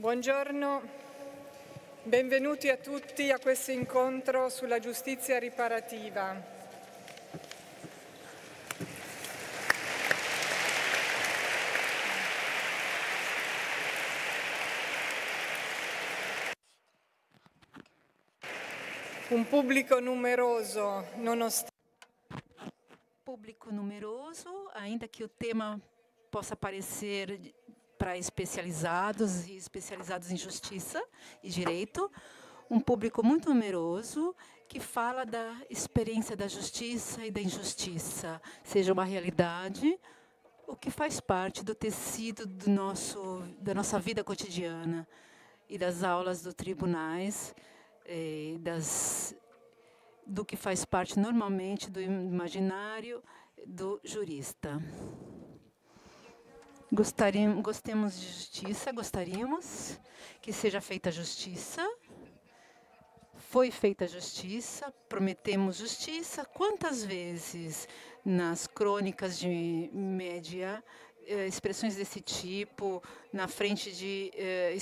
Buongiorno, benvenuti a tutti a questo incontro sulla giustizia riparativa. Un pubblico numeroso, nonostante... Pubblico numeroso, anche que il tema possa parecer para especializados e especializados em justiça e direito, um público muito numeroso que fala da experiência da justiça e da injustiça, seja uma realidade, o que faz parte do tecido do nosso, da nossa vida cotidiana e das aulas dos tribunais, eh, das, do que faz parte normalmente do imaginário do jurista. Gostaríamos, gostemos de justiça, gostaríamos que seja feita justiça. Foi feita justiça, prometemos justiça. Quantas vezes nas crônicas de média eh, expressões desse tipo na frente de eh,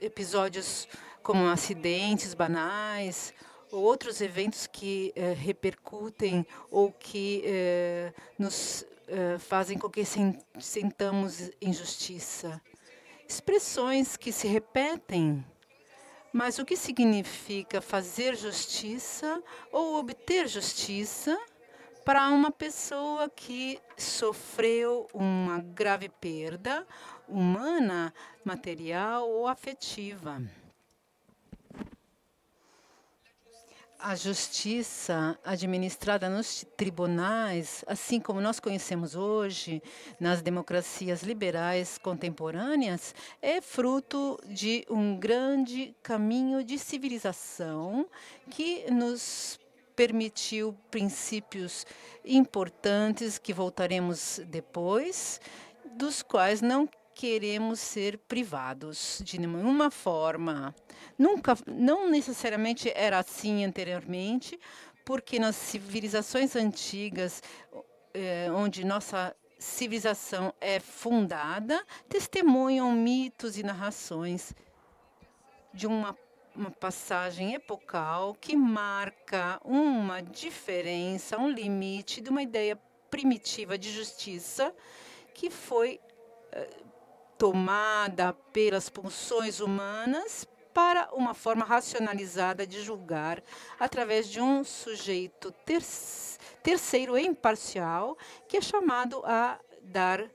episódios como acidentes banais ou outros eventos que eh, repercutem ou que nos eh, fazem com que sintamos injustiça. Expressões que se repetem, mas o que significa fazer justiça ou obter justiça para uma pessoa que sofreu uma grave perda humana, material ou afetiva? a justiça administrada nos tribunais, assim como nós conhecemos hoje nas democracias liberais contemporâneas, é fruto de um grande caminho de civilização que nos permitiu princípios importantes que voltaremos depois, dos quais não queremos ser privados de nenhuma forma. Nunca, não necessariamente era assim anteriormente, porque nas civilizações antigas, eh, onde nossa civilização é fundada, testemunham mitos e narrações de uma, uma passagem epocal que marca uma diferença, um limite de uma ideia primitiva de justiça que foi eh, tomada pelas pulsões humanas para uma forma racionalizada de julgar através de um sujeito ter terceiro e imparcial que é chamado a dar uh,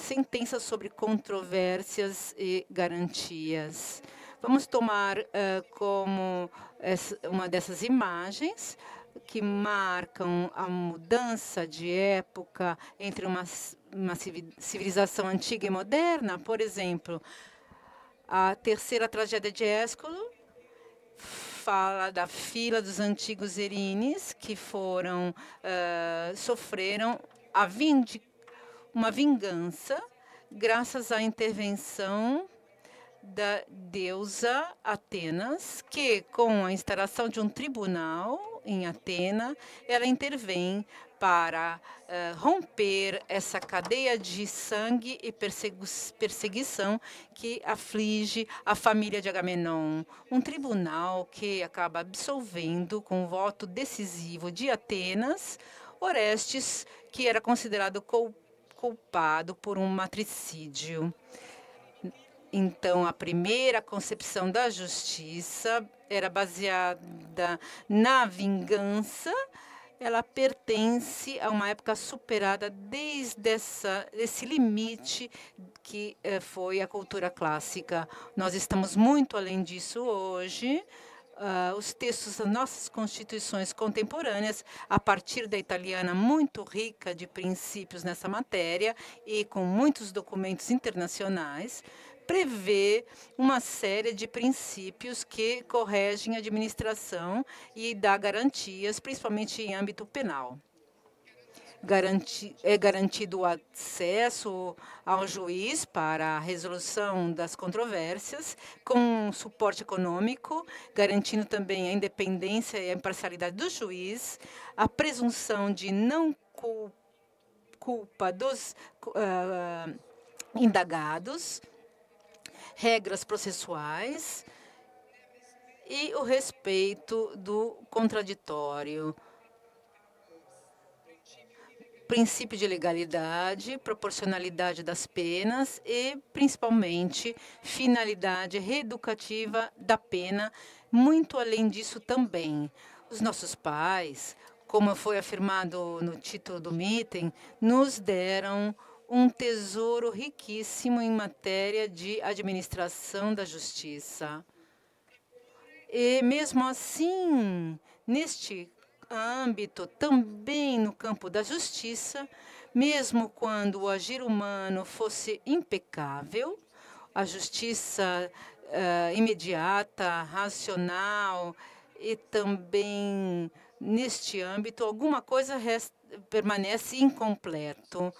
sentenças sobre controvérsias e garantias. Vamos tomar uh, como essa, uma dessas imagens que marcam a mudança de época entre uma, uma civilização antiga e moderna, por exemplo, a terceira tragédia de Ésculo fala da fila dos antigos erines que foram uh, sofreram vindic uma vingança graças à intervenção da deusa Atenas, que com a instalação de um tribunal em Atena, ela intervém para uh, romper essa cadeia de sangue e perseguição que aflige a família de Agamenon. Um tribunal que acaba absolvendo, com o voto decisivo de Atenas, Orestes, que era considerado culpado por um matricídio. Então, a primeira concepção da justiça era baseada na vingança. Ela pertence a uma época superada desde essa, esse limite que eh, foi a cultura clássica. Nós estamos muito além disso hoje. Uh, os textos das nossas constituições contemporâneas, a partir da italiana, muito rica de princípios nessa matéria e com muitos documentos internacionais prevê uma série de princípios que corregem a administração e dá garantias, principalmente em âmbito penal. Garanti, é garantido o acesso ao juiz para a resolução das controvérsias, com suporte econômico, garantindo também a independência e a imparcialidade do juiz, a presunção de não culpa dos uh, indagados, regras processuais e o respeito do contraditório, princípio de legalidade, proporcionalidade das penas e, principalmente, finalidade reeducativa da pena, muito além disso também. Os nossos pais, como foi afirmado no título do item, nos deram um tesouro riquíssimo em matéria de administração da justiça. E mesmo assim, neste âmbito, também no campo da justiça, mesmo quando o agir humano fosse impecável, a justiça uh, imediata, racional, e também neste âmbito alguma coisa resta, permanece incompleto.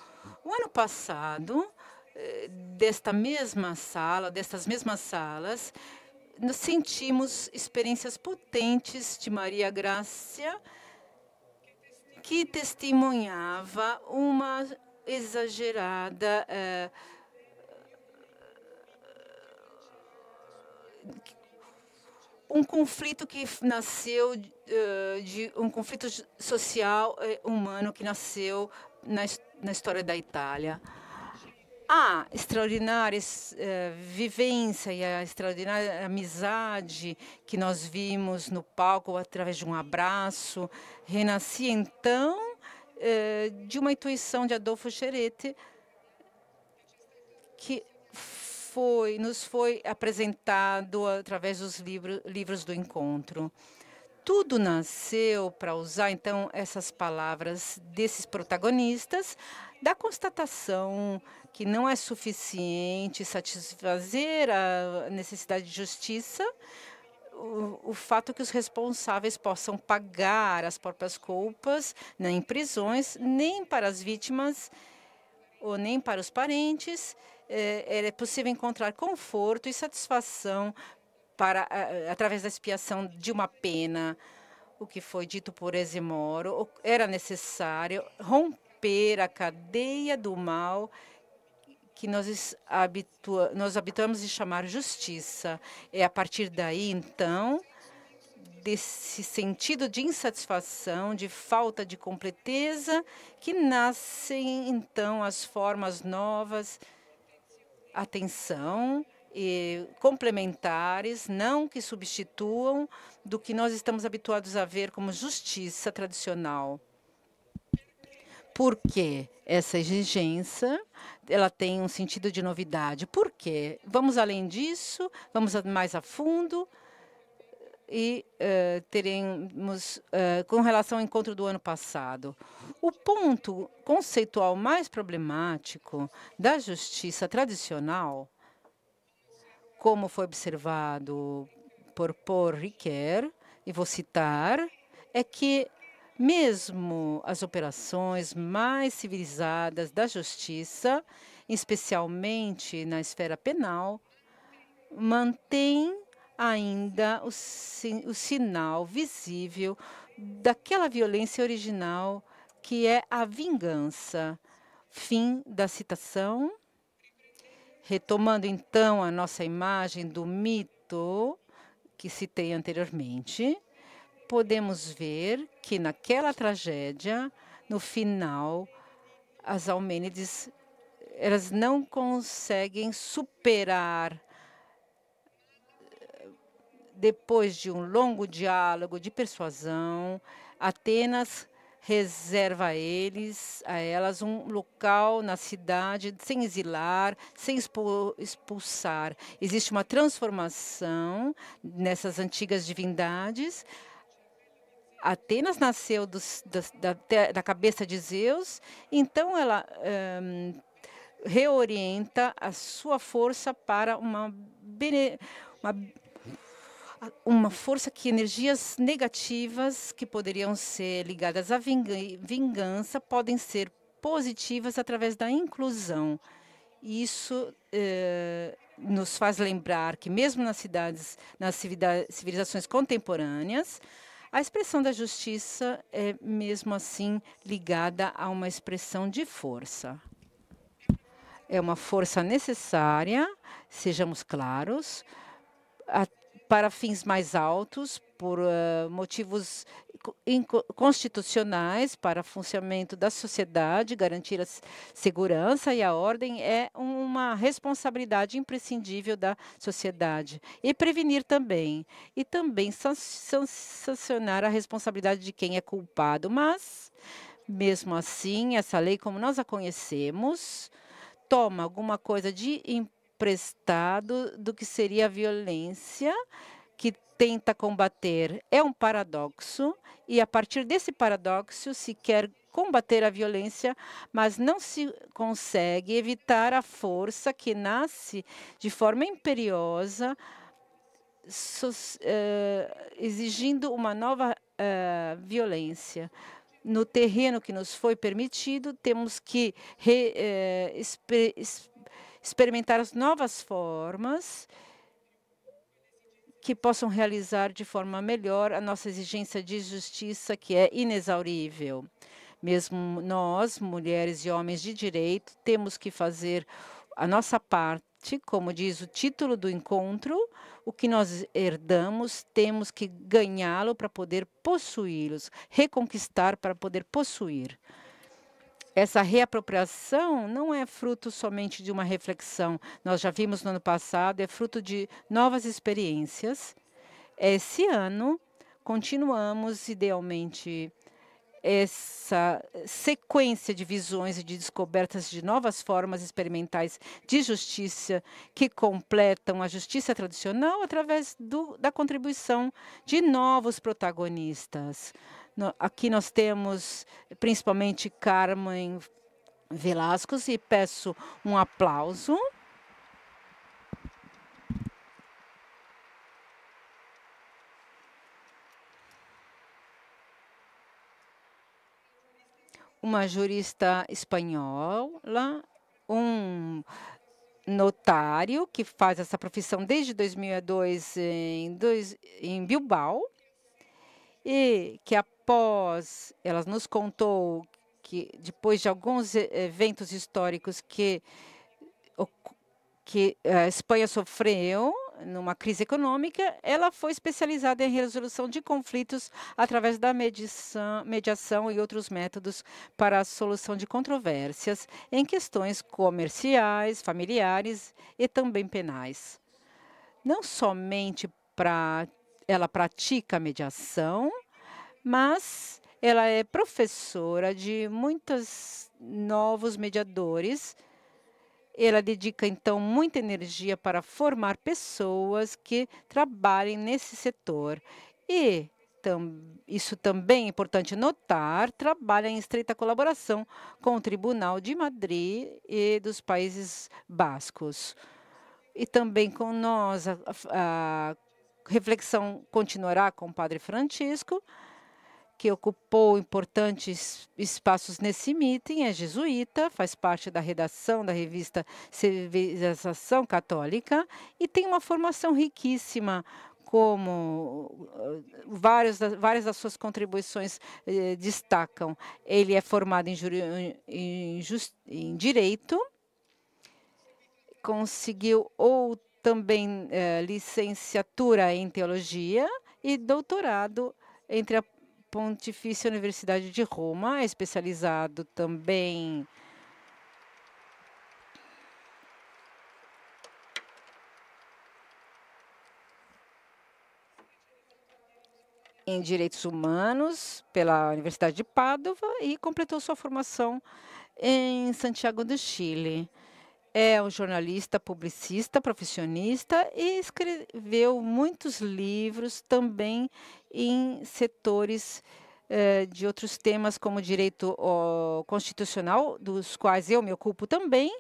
O ano passado, eh, desta mesma sala, destas mesmas salas, nós sentimos experiências potentes de Maria Grácia que testemunhava uma exagerada eh, um conflito que nasceu uh, de um conflito social eh, humano que nasceu na, na, história da Itália. A extraordinária uh, eh, vivência e a extraordinária amizade que nós vimos no palco através de um abraço renascia então de uma intuição de Adolfo Cheretti que foi, nos foi apresentado através dos livro, livros do encontro. Tudo nasceu para usar então essas palavras desses protagonistas da constatação que não é suficiente satisfazer a necessidade de justiça, o, o, fato que os responsáveis possam pagar as próprias culpas nem né, em prisões, nem para as vítimas ou nem para os parentes, é, é possível encontrar conforto e satisfação para, através da expiação de uma pena. O que foi dito por Eximoro, era necessário romper a cadeia do mal que nós, habitua, nós habituamos de chamar justiça. É a partir daí, então, desse sentido de insatisfação, de falta de completeza, que nascem, então, as formas novas atenção e complementares, não que substituam do que nós estamos habituados a ver como justiça tradicional. Porque essa exigência ela tem um sentido de novidade. Por quê? Vamos além disso, vamos mais a fundo, e uh, teremos, uh, com relação ao encontro do ano passado, o ponto conceitual mais problemático da justiça tradicional, como foi observado por Paul e vou citar, é que mesmo as operações mais civilizadas da justiça, especialmente na esfera penal, mantêm ainda o, o sinal visível daquela violência original que é a vingança. Fim da citação. Retomando então a nossa imagem do mito que citei anteriormente, podemos ver que naquela tragédia, no final, as Almênides elas não conseguem superar depois de um longo diálogo de persuasão, Atenas reserva a eles, a elas um local na cidade sem exilar, sem expulsar. Existe uma transformação nessas antigas divindades. Atenas nasceu dos, da, da, da, cabeça de Zeus, então ela um, eh, reorienta a sua força para uma, bene, uma uma força que energias negativas que poderiam ser ligadas à vingança podem ser positivas através da inclusão. Isso eh, nos faz lembrar que mesmo nas cidades, nas civilizações contemporâneas, a expressão da justiça é mesmo assim ligada a uma expressão de força. É uma força necessária, sejamos claros, até para fins mais altos, por uh, motivos constitucionais para funcionamento da sociedade, garantir a segurança e a ordem é uma responsabilidade imprescindível da sociedade. E prevenir também. E também sancionar a responsabilidade de quem é culpado. Mas, mesmo assim, essa lei, como nós a conhecemos, toma alguma coisa de importante prestado do que seria a violência que tenta combater. É um paradoxo, e a partir desse paradoxo se quer combater a violência, mas não se consegue evitar a força que nasce de forma imperiosa, eh, exigindo uma nova eh, violência no terreno que nos foi permitido, temos que re, eh, experimentar as novas formas que possam realizar de forma melhor a nossa exigência de justiça, que é inexaurível. Mesmo nós, mulheres e homens de direito, temos que fazer a nossa parte, como diz o título do encontro, o que nós herdamos, temos que ganhá-lo para poder possuí-los, reconquistar para poder possuir. Essa reapropriação não é fruto somente de uma reflexão. Nós já vimos no ano passado, é fruto de novas experiências. Esse ano, continuamos idealmente essa sequência de visões e de descobertas de novas formas experimentais de justiça que completam a justiça tradicional através do, da contribuição de novos protagonistas. Aqui nós temos principalmente Carmen Velasquez e peço um aplauso. Uma jurista espanhola, um notário que faz essa profissão desde 2002 em, dois, em Bilbao e que após, ela nos contou que depois de alguns eventos históricos que que eh, a Espanha sofreu numa crise econômica, ela foi especializada em resolução de conflitos através da medição, mediação e outros métodos para a solução de controvérsias em questões comerciais, familiares e também penais. Não somente para ela pratica mediação, mas ela é professora de muitos novos mediadores. Ela dedica então muita energia para formar pessoas que trabalhem nesse setor. E isso também é importante notar, trabalha em estreita colaboração com o Tribunal de Madrid e dos Países Bascos. E também com nós, a, a reflexão continuará com o Padre Francisco, que ocupou importantes espaços nesse meeting, é jesuíta, faz parte da redação da revista Civilização Católica e tem uma formação riquíssima como uh, vários, várias das suas contribuições eh, destacam. Ele é formado em, juri, em, just, em direito, conseguiu outro também eh, licenciatura em teologia e doutorado entre a Pontifícia Universidade de Roma, especializado também em Direitos Humanos pela Universidade de Pádua e completou sua formação em Santiago do Chile. É um jornalista, publicista, profissionista e escreveu muitos livros também em setores eh, de outros temas, como direito constitucional, dos quais eu me ocupo também.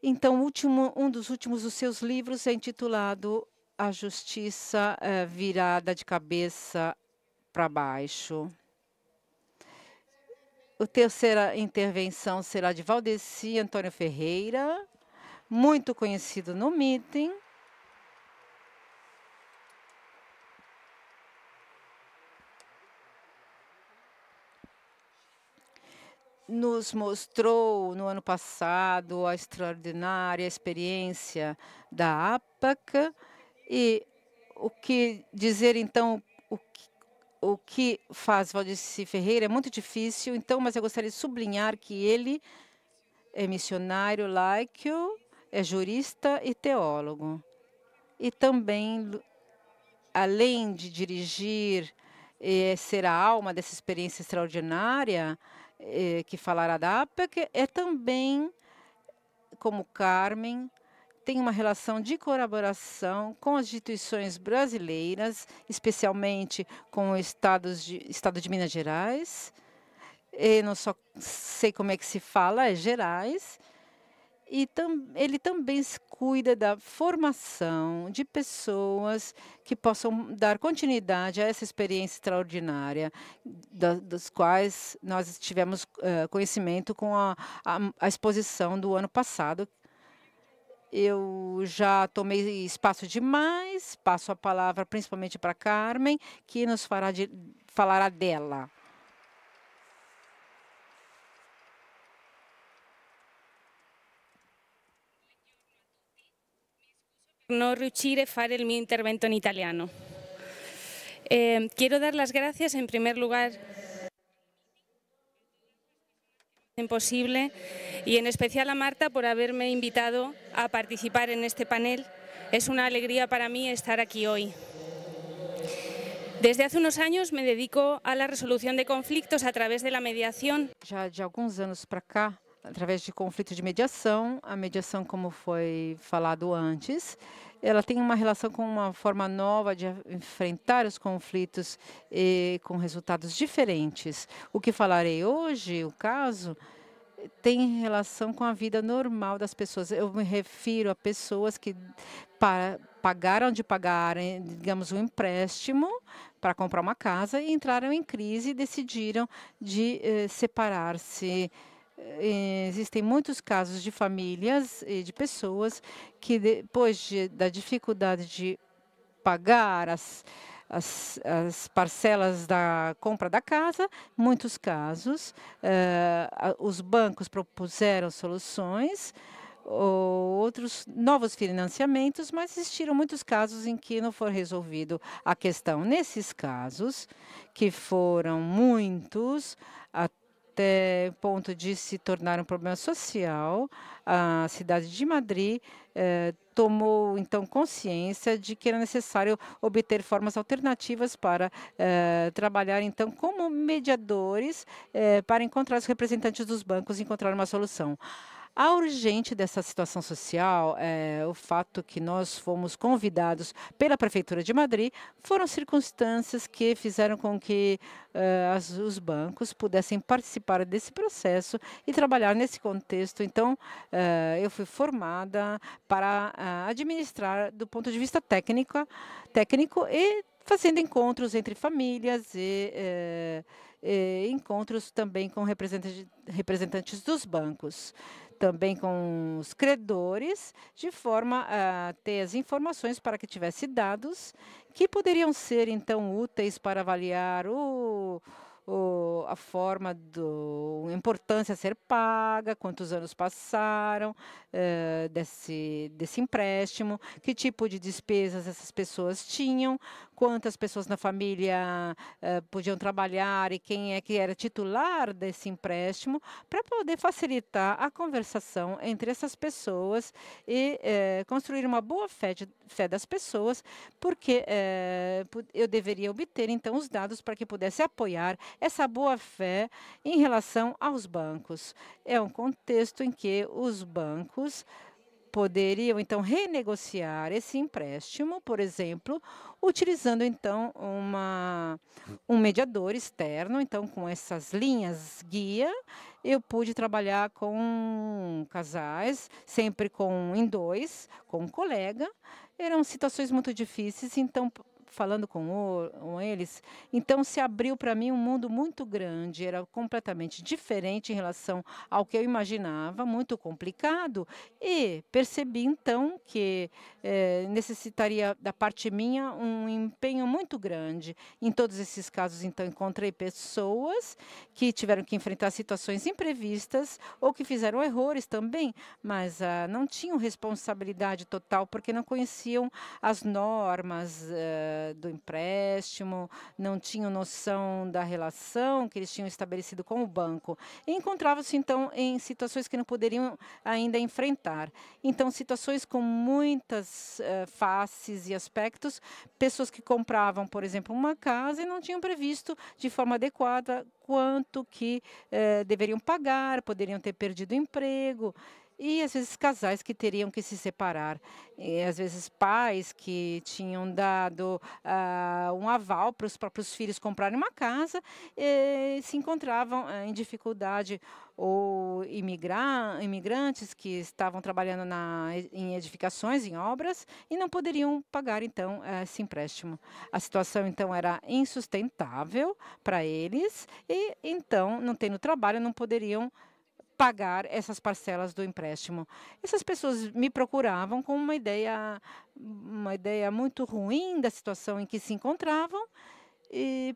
Então, último, um dos últimos dos seus livros é intitulado A Justiça eh, Virada de Cabeça para Baixo. O terceira intervenção será de Valdeci Antônio Ferreira, muito conhecido no meeting. nos mostrou no ano passado a extraordinária experiência da APAC e o que dizer então o que o que faz Valdeci Ferreira é muito difícil, então, mas eu gostaria de sublinhar que ele é missionário laico, é jurista e teólogo. E também, além de dirigir e eh, ser a alma dessa experiência extraordinária eh, que falará da APEC, é também, como Carmen, tem uma relação de colaboração com as instituições brasileiras, especialmente com o estado de, estado de Minas Gerais. Eu não só sei como é que se fala, é Gerais. E tam, ele também cuida da formação de pessoas que possam dar continuidade a essa experiência extraordinária, da, quais nós tivemos uh, conhecimento com a, a, a exposição do ano passado, eu já tomei espaço demais, passo a palavra principalmente para Carmen, que nos fará de, falará dela. no riuscire a hacer el intervento em italiano. Eh, dar as graças, em primeiro lugar imposible y en especial a Marta por haberme invitado a participar en este panel. Es una alegría para mí estar aquí hoy. Desde hace unos años me dedico a la resolución de conflictos a través de la mediación. Ya de algunos años para acá, a través de conflictos de mediación, a mediación como fue falado antes, ela tem uma relação com uma forma nova de enfrentar os conflitos e com resultados diferentes. O que falarei hoje, o caso, tem relação com a vida normal das pessoas. Eu me refiro a pessoas que para, pagaram de pagar, digamos, um empréstimo para comprar uma casa e entraram em crise e decidiram de eh, separar-se eh, existem muitos casos de famílias e de pessoas que, depois de, da dificuldade de pagar as, as, as, parcelas da compra da casa, muitos casos, eh, os bancos propuseram soluções ou outros novos financiamentos, mas existiram muitos casos em que não foi resolvido a questão. Nesses casos, que foram muitos, até até ponto de se tornar um problema social, a cidade de Madrid eh, tomou então consciência de que era necessário obter formas alternativas para eh, trabalhar então como mediadores eh, para encontrar os representantes dos bancos e encontrar uma solução. A urgente dessa situação social é o fato que nós fomos convidados pela Prefeitura de Madrid, foram circunstâncias que fizeram com que uh, as, os bancos pudessem participar desse processo e trabalhar nesse contexto. Então, uh, eu fui formada para uh, administrar do ponto de vista técnica, técnico e fazendo encontros entre famílias e, e encontros também com representantes, representantes dos bancos também com os credores, de forma a ter as informações para que tivesse dados que poderiam ser então úteis para avaliar o, o, a forma do a importância a ser paga, quantos anos passaram eh, desse, desse empréstimo, que tipo de despesas essas pessoas tinham, quantas pessoas na família uh, podiam trabalhar e quem é que era titular desse empréstimo, para poder facilitar a conversação entre essas pessoas e uh, construir uma boa fé, de, fé das pessoas, porque uh, eu deveria obter então os dados para que pudesse apoiar essa boa fé em relação aos bancos. É um contexto em que os bancos poderiam então renegociar esse empréstimo, por exemplo, utilizando então uma, um mediador externo. Então, com essas linhas guia, eu pude trabalhar com casais, sempre com em dois, com um colega. Eram situações muito difíceis, então falando com, com eles. Então se abriu para mim um mundo muito grande, era completamente diferente em relação ao que eu imaginava, muito complicado. E percebi então que é, necessitaria da parte minha um empenho muito grande. Em todos esses casos, então, encontrei pessoas que tiveram que enfrentar situações imprevistas ou que fizeram errores também, mas ah, não tinham responsabilidade total porque não conheciam as normas. Eh, do empréstimo, não tinham noção da relação que eles tinham estabelecido com o banco. E encontravam-se, então, em situações que não poderiam ainda enfrentar. Então, situações com muitas uh, faces e aspectos, pessoas que compravam, por exemplo, uma casa e não tinham previsto de forma adequada quanto que eh, deveriam pagar, poderiam ter perdido o emprego e às vezes casais que teriam que se separar, e, às vezes pais que tinham dado uh, um aval para os próprios filhos comprarem uma casa e eh, se encontravam eh, em dificuldade ou imigrar, imigrantes que estavam trabalhando na, em edificações, em obras e não poderiam pagar então eh, esse empréstimo. A situação então era insustentável para eles e então não tendo trabalho não poderiam pagar essas parcelas do empréstimo. Essas pessoas me procuravam com uma ideia, uma ideia muito ruim da situação em que se encontravam e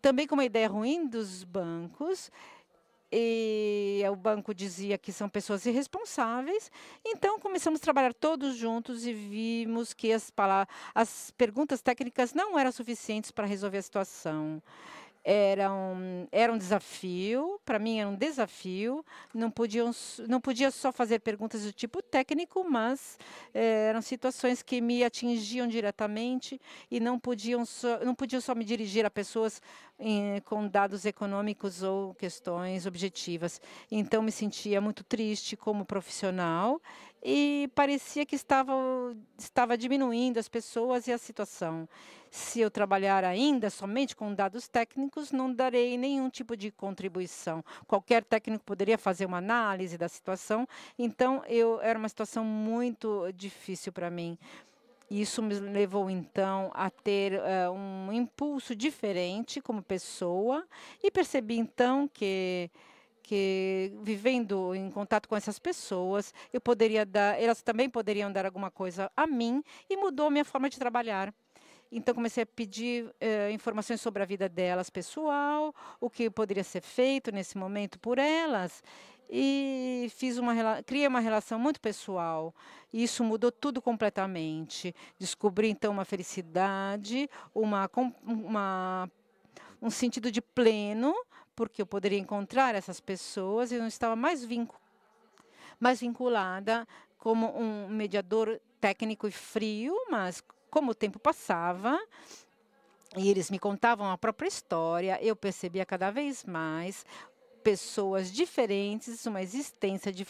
também com uma ideia ruim dos bancos. E o banco dizia que são pessoas irresponsáveis. Então começamos a trabalhar todos juntos e vimos que as, as perguntas técnicas não eram suficientes para resolver a situação era um, era um desafio, para mim era um desafio, não, podiam, não podia só fazer perguntas do tipo técnico, mas eh, eram situações que me atingiam diretamente e não podiam só, não podiam só me dirigir a pessoas em, com dados econômicos ou questões objetivas. Então me sentia muito triste como profissional e parecia que estava, estava diminuindo as pessoas e a situação. Se eu trabalhar ainda somente com dados técnicos, não darei nenhum tipo de contribuição. Qualquer técnico poderia fazer uma análise da situação, então eu era uma situação muito difícil para mim. Isso me levou então a ter uh, um impulso diferente como pessoa e percebi então que que vivendo em contato com essas pessoas, eu poderia dar, elas também poderiam dar alguma coisa a mim e mudou a minha forma de trabalhar. Então comecei a pedir eh, informações sobre a vida delas pessoal, o que poderia ser feito nesse momento por elas e fiz uma criei uma relação muito pessoal. E isso mudou tudo completamente. Descobri então uma felicidade, uma, uma um sentido de pleno porque eu poderia encontrar essas pessoas e não estava mais, mais vinculada como um mediador técnico e frio, mas como o tempo passava e eles me contavam a própria história, eu percebia cada vez mais pessoas diferentes, uma existência de,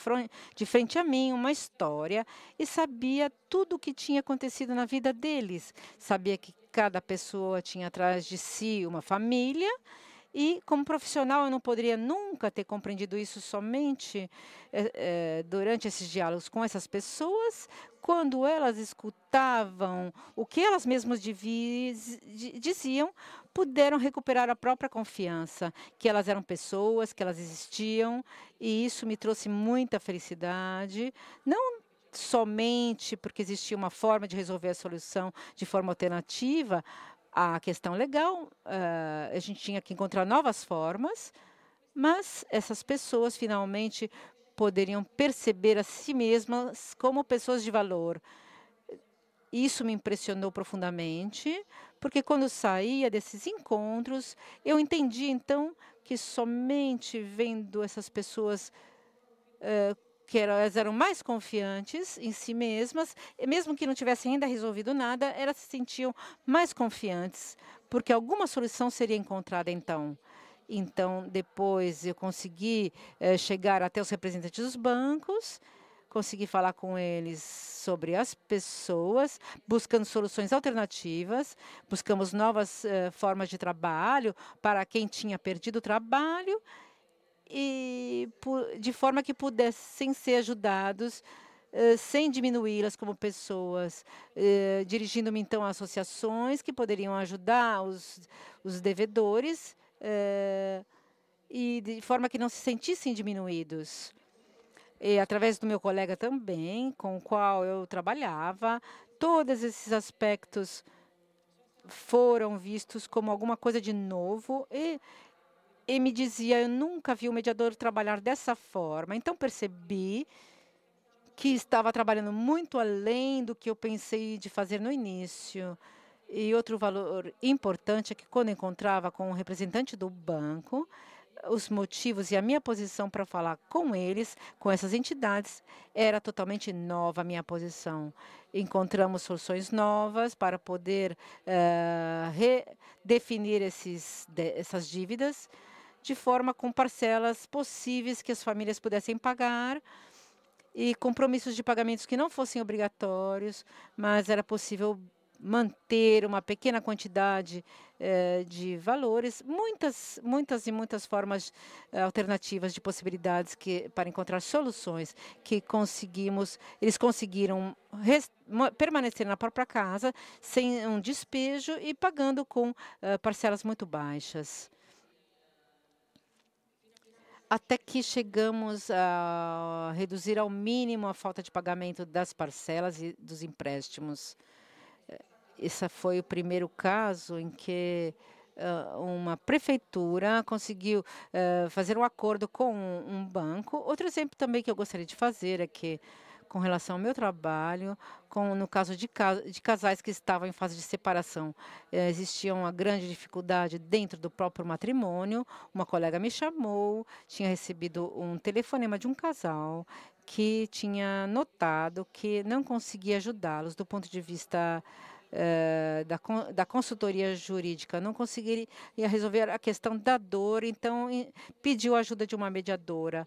de frente a mim, uma história, e sabia tudo o que tinha acontecido na vida deles. Sabia que cada pessoa tinha atrás de si uma família e como profissional, eu não poderia nunca ter compreendido isso somente é, é, durante esses diálogos com essas pessoas, quando elas escutavam o que elas mesmas diziam, puderam recuperar a própria confiança, que elas eram pessoas, que elas existiam, e isso me trouxe muita felicidade, não somente porque existia uma forma de resolver a solução de forma alternativa, a questão legal, eh, a gente tinha que encontrar novas formas, mas essas pessoas finalmente poderiam perceber a si mesmas como pessoas de valor. Isso me impressionou profundamente, porque quando saía desses encontros, eu entendi então que somente vendo essas pessoas uh, que elas eram mais confiantes em si mesmas, mesmo que não tivessem ainda resolvido nada, elas se sentiam mais confiantes, porque alguma solução seria encontrada então. Então, depois eu consegui eh, chegar até os representantes dos bancos, consegui falar com eles sobre as pessoas, buscando soluções alternativas, buscamos novas eh, formas de trabalho para quem tinha perdido o trabalho e de forma que pudessem ser ajudados eh, sem diminuí-las como pessoas, eh, dirigindo-me então a associações que poderiam ajudar os, os devedores eh, e de forma que não se sentissem diminuídos. E através do meu colega também, com o qual eu trabalhava, todos esses aspectos foram vistos como alguma coisa de novo e e me dizia: Eu nunca vi o mediador trabalhar dessa forma. Então percebi que estava trabalhando muito além do que eu pensei de fazer no início. E outro valor importante é que quando encontrava com o um representante do banco, os motivos e a minha posição para falar com eles, com essas entidades, era totalmente nova a minha posição. Encontramos soluções novas para poder uh, redefinir esses, de, essas dívidas de forma com parcelas possíveis que as famílias pudessem pagar e compromissos de pagamentos que não fossem obrigatórios, mas era possível manter uma pequena quantidade eh, de valores, muitas, muitas e muitas formas eh, alternativas de possibilidades que para encontrar soluções que conseguimos, eles conseguiram permanecer na própria casa sem um despejo e pagando com eh, parcelas muito baixas até que chegamos a reduzir ao mínimo a falta de pagamento das parcelas e dos empréstimos. Eh, esse foi o primeiro caso em que ah, uma prefeitura conseguiu eh, fazer um acordo com um banco. Outro exemplo também que eu gostaria de fazer é que com relação ao meu trabalho, com, no caso de, de casais que estavam em fase de separação. Eh, existia uma grande dificuldade dentro do próprio matrimônio. Uma colega me chamou, tinha recebido um telefonema de um casal que tinha notado que não conseguia ajudá-los do ponto de vista eh, da, da consultoria jurídica não conseguiria resolver a questão da dor, então pediu a ajuda de uma mediadora.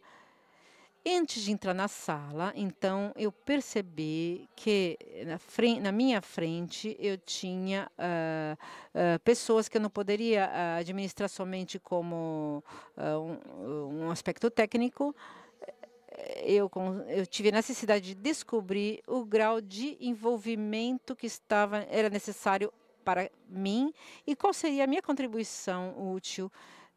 Antes de entrar na sala, então eu percebi que eh, na, frente, na minha frente eu tinha uh, uh, pessoas que eu não poderia uh, administrar somente como um, um, aspecto técnico. Eh, eu, eu tive a necessidade de descobrir o grau de envolvimento que estava era necessário para mim e qual seria a minha contribuição útil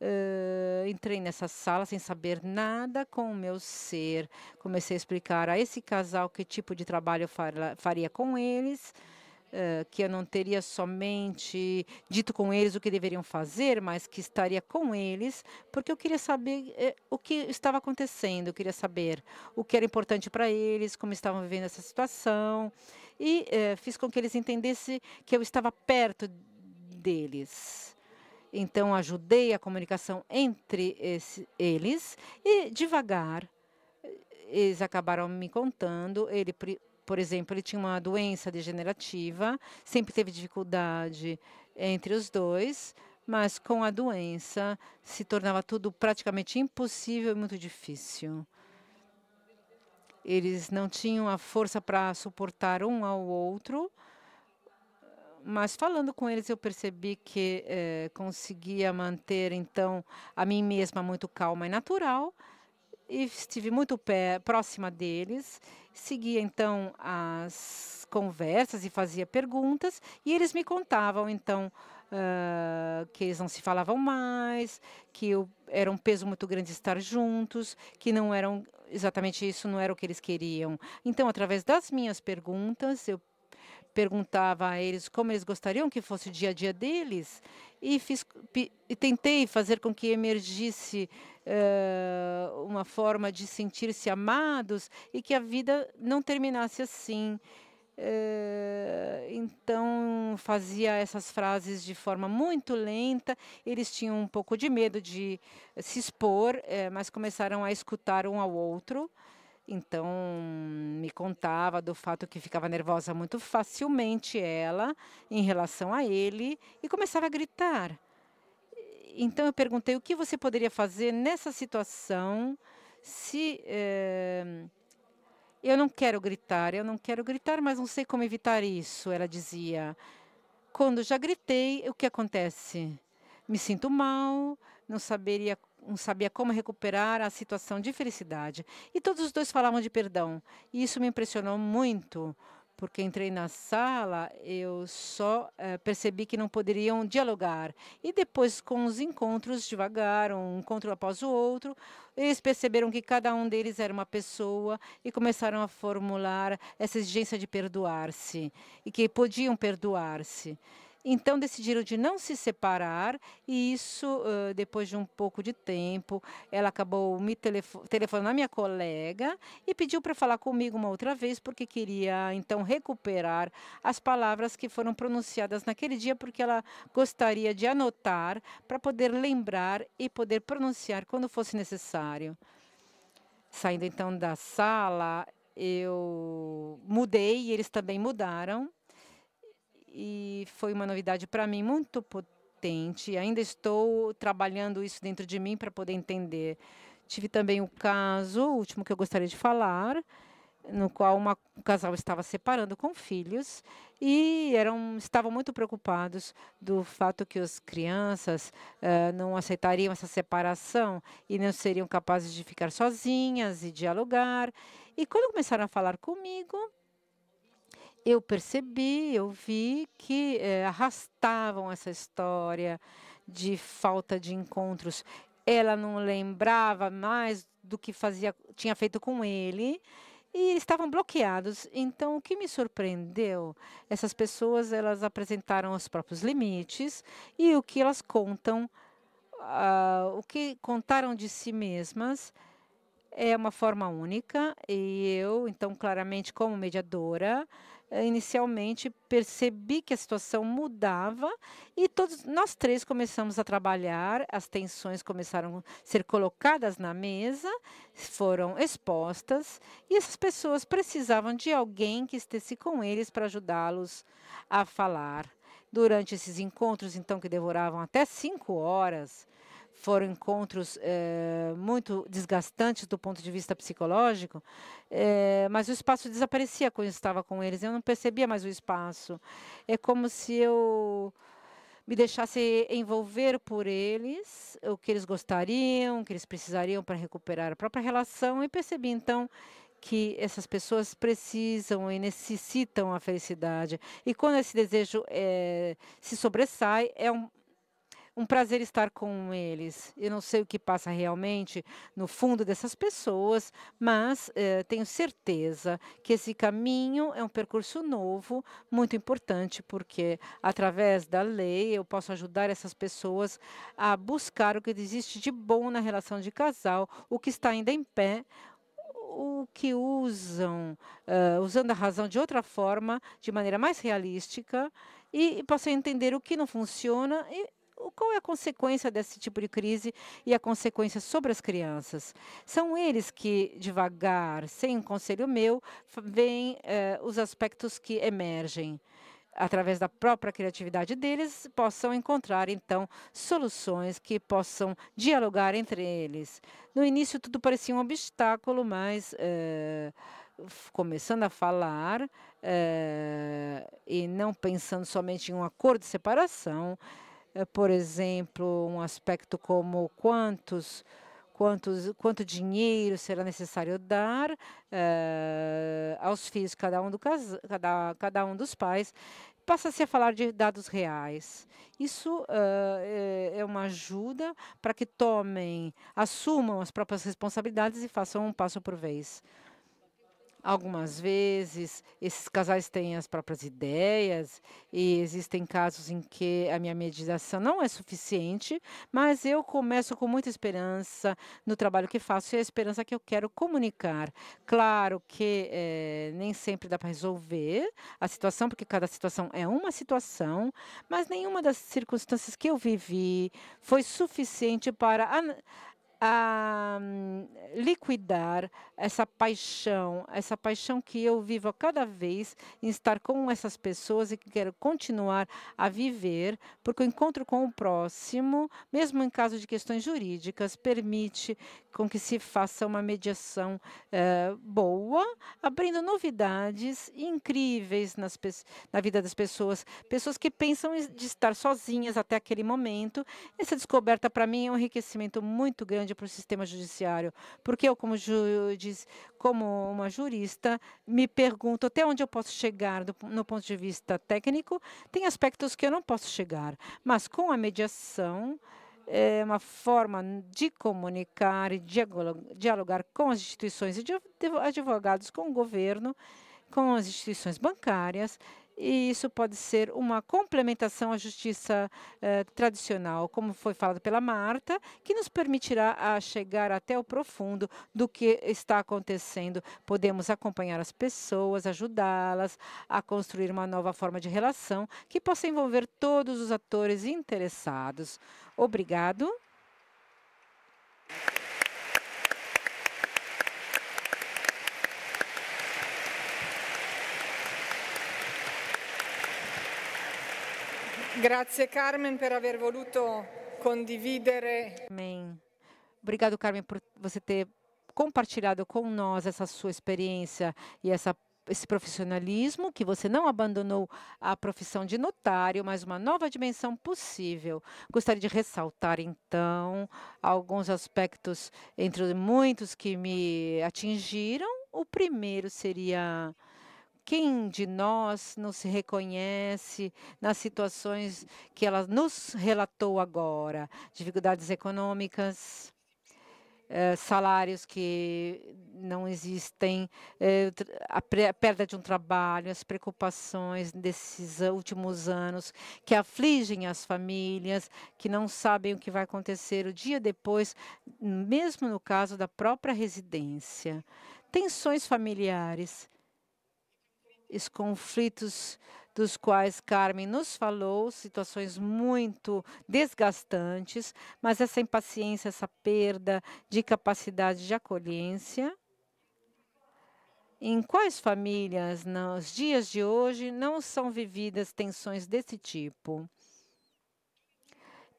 Uh, entrei nessa sala sem saber nada com o meu ser. Comecei a explicar a esse casal que tipo de trabalho eu faria com eles, uh, que eu não teria somente dito com eles o que deveriam fazer, mas que estaria com eles, porque eu queria saber eh, o que estava acontecendo, eu queria saber o que era importante para eles, como estavam vivendo essa situação, e uh, fiz com que eles entendessem que eu estava perto deles então, ajudei a comunicação entre esse, eles e, devagar, eles acabaram me contando. Ele, por exemplo, ele tinha uma doença degenerativa, sempre teve dificuldade entre os dois, mas com a doença se tornava tudo praticamente impossível e muito difícil. Eles não tinham a força para suportar um ao outro mas falando com eles eu percebi que eh, conseguia manter então a mim mesma muito calma e natural e estive muito pé, próxima deles seguia então as conversas e fazia perguntas e eles me contavam então uh, que eles não se falavam mais que eu, era um peso muito grande estar juntos que não eram exatamente isso não era o que eles queriam então através das minhas perguntas eu perguntava a eles como eles gostariam que fosse o dia a dia deles e, fiz, e tentei fazer com que emergisse uh, uma forma de sentir-se amados e que a vida não terminasse assim. Uh, então fazia essas frases de forma muito lenta. Eles tinham um pouco de medo de se expor, uh, mas começaram a escutar um ao outro. Então, me contava do fato que ficava nervosa muito facilmente ela em relação a ele e começava a gritar. Então, eu perguntei o que você poderia fazer nessa situação se. É, eu não quero gritar, eu não quero gritar, mas não sei como evitar isso, ela dizia. Quando já gritei, o que acontece? Me sinto mal, não saberia não sabia como recuperar a situação de felicidade. E todos os dois falavam de perdão. E isso me impressionou muito, porque entrei na sala, eu só é, percebi que não poderiam dialogar. E depois, com os encontros, devagar, um encontro após o outro, eles perceberam que cada um deles era uma pessoa e começaram a formular essa exigência de perdoar-se e que podiam perdoar-se. Então decidiram de não se separar e isso depois de um pouco de tempo, ela acabou me telefo telefonando minha colega e pediu para falar comigo uma outra vez porque queria então recuperar as palavras que foram pronunciadas naquele dia porque ela gostaria de anotar para poder lembrar e poder pronunciar quando fosse necessário. Saindo então da sala, eu mudei e eles também mudaram e foi uma novidade para mim muito potente. Ainda estou trabalhando isso dentro de mim para poder entender. Tive também o um caso, o último que eu gostaria de falar, no qual uma, um casal estava separando com filhos e eram, estavam muito preocupados do fato que as crianças uh, não aceitariam essa separação e não seriam capazes de ficar sozinhas e dialogar. E quando começaram a falar comigo, eu percebi, eu vi que é, arrastavam essa história de falta de encontros. Ela não lembrava mais do que fazia, tinha feito com ele e estavam bloqueados. Então, o que me surpreendeu, essas pessoas elas apresentaram os próprios limites e o que elas contam, uh, o que contaram de si mesmas é uma forma única e eu, então, claramente como mediadora, eh, inicialmente percebi que a situação mudava e todos nós três começamos a trabalhar, as tensões começaram a ser colocadas na mesa, foram expostas e essas pessoas precisavam de alguém que estivesse com eles para ajudá-los a falar. Durante esses encontros, então, que devoravam até cinco horas, foram encontros é, muito desgastantes do ponto de vista psicológico, é, mas o espaço desaparecia quando eu estava com eles. Eu não percebia mais o espaço. É como se eu me deixasse envolver por eles, o que eles gostariam, o que eles precisariam para recuperar a própria relação, e percebi então que essas pessoas precisam e necessitam a felicidade. E quando esse desejo é, se sobressai, é um, um prazer estar com eles. Eu não sei o que passa realmente no fundo dessas pessoas, mas eh, tenho certeza que esse caminho é um percurso novo, muito importante, porque através da lei eu posso ajudar essas pessoas a buscar o que existe de bom na relação de casal, o que está ainda em pé, o que usam, uh, usando a razão de outra forma, de maneira mais realística, e, e possam entender o que não funciona e qual é a consequência desse tipo de crise e a consequência sobre as crianças? São eles que, devagar, sem um conselho meu, veem eh, os aspectos que emergem através da própria criatividade deles, possam encontrar, então, soluções que possam dialogar entre eles. No início, tudo parecia um obstáculo, mas eh, começando a falar eh, e não pensando somente em um acordo de separação, é, por exemplo, um aspecto como quantos quantos, quanto dinheiro será necessário dar uh, aos filhos, cada um, do cada, cada um dos pais, passa-se a falar de dados reais. Isso uh, é uma ajuda para que tomem, assumam as próprias responsabilidades e façam um passo por vez algumas vezes esses casais têm as próprias ideias e existem casos em que a minha meditação não é suficiente, mas eu começo com muita esperança no trabalho que faço e é a esperança que eu quero comunicar. Claro que é, nem sempre dá para resolver a situação, porque cada situação é uma situação, mas nenhuma das circunstâncias que eu vivi foi suficiente para a hum, liquidar essa paixão, essa paixão que eu vivo a cada vez em estar com essas pessoas e que quero continuar a viver, porque o encontro com o próximo, mesmo em caso de questões jurídicas, permite com que se faça uma mediação eh, boa, abrindo novidades incríveis nas, na vida das pessoas, pessoas que pensam de estar sozinhas até aquele momento. Essa descoberta para mim é um enriquecimento muito grande grande para o sistema judiciário. Porque eu, como, como uma jurista, me pergunto até onde eu posso chegar do, no ponto de vista técnico. Tem aspectos que eu não posso chegar, mas com a mediação é uma forma de comunicar e dialogar com as instituições e advogados, com o governo, com as instituições bancárias e isso pode ser uma complementação à justiça eh, tradicional, como foi falado pela Marta, que nos permitirá a chegar até o profundo do que está acontecendo. Podemos acompanhar as pessoas, ajudá-las a construir uma nova forma de relação que possa envolver todos os atores interessados. Obrigado. Grazie Carmen per aver voluto condividere. Amém. Obrigado Carmen por você ter compartilhado com nós essa sua experiência e essa esse profissionalismo, que você não abandonou a profissão de notário, mas uma nova dimensão possível. Gostaria de ressaltar, então, alguns aspectos, entre muitos que me atingiram. O primeiro seria quem de nós não se reconhece nas situações que ela nos relatou agora? Dificuldades econômicas, eh, salários que não existem, eh, a perda de um trabalho, as preocupações desses últimos anos que afligem as famílias, que não sabem o que vai acontecer o dia depois, mesmo no caso da própria residência. Tensões familiares os conflitos dos quais Carmen nos falou, situações muito desgastantes, mas essa impaciência, essa perda de capacidade de acolhência. Em quais famílias nos dias de hoje não são vividas tensões desse tipo?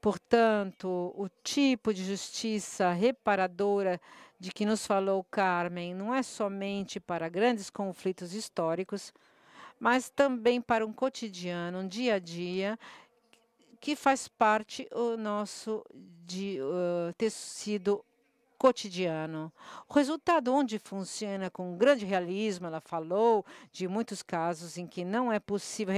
Portanto, o tipo de justiça reparadora de que nos falou Carmen não é somente para grandes conflitos históricos, mas também para um cotidiano, um dia a dia, que faz parte do nosso de, uh, tecido cotidiano. O resultado onde funciona com grande realismo, ela falou de muitos casos em que não é possível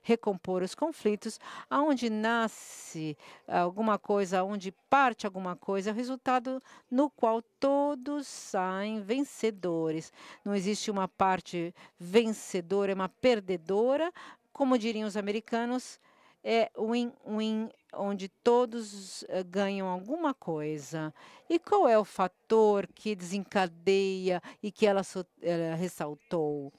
recompor, os conflitos, aonde nasce ah, alguma coisa, onde parte alguma coisa, é o resultado no qual todos saem vencedores. Não existe uma parte vencedora, é uma perdedora, como diriam os americanos, é win-win onde todos eh, ganham alguma coisa. E qual é o fator que desencadeia e que ela, ela ressaltou?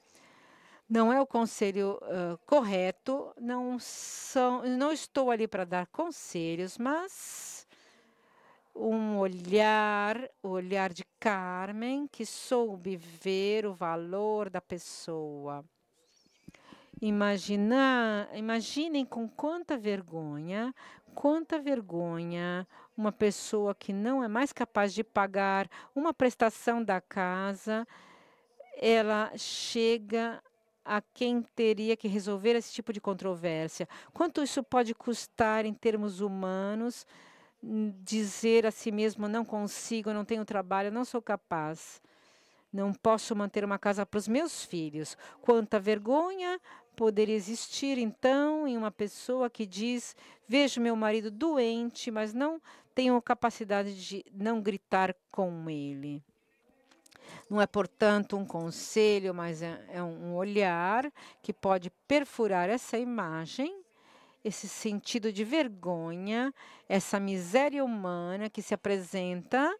Não é o conselho uh, correto, não, são, não estou ali para dar conselhos, mas um olhar, o olhar de Carmen, que soube ver o valor da pessoa. Imaginar, imaginem com quanta vergonha, Quanta vergonha uma pessoa que não é mais capaz de pagar uma prestação da casa, ela chega a quem teria que resolver esse tipo de controvérsia. Quanto isso pode custar em termos humanos? Hum, dizer a si mesmo: não consigo, não tenho trabalho, não sou capaz, não posso manter uma casa para os meus filhos. Quanta vergonha poder existir então em uma pessoa que diz: Vejo meu marido doente, mas não tenho capacidade de não gritar com ele. Não é, portanto, um conselho, mas é, é um olhar que pode perfurar essa imagem, esse sentido de vergonha, essa miséria humana que se apresenta.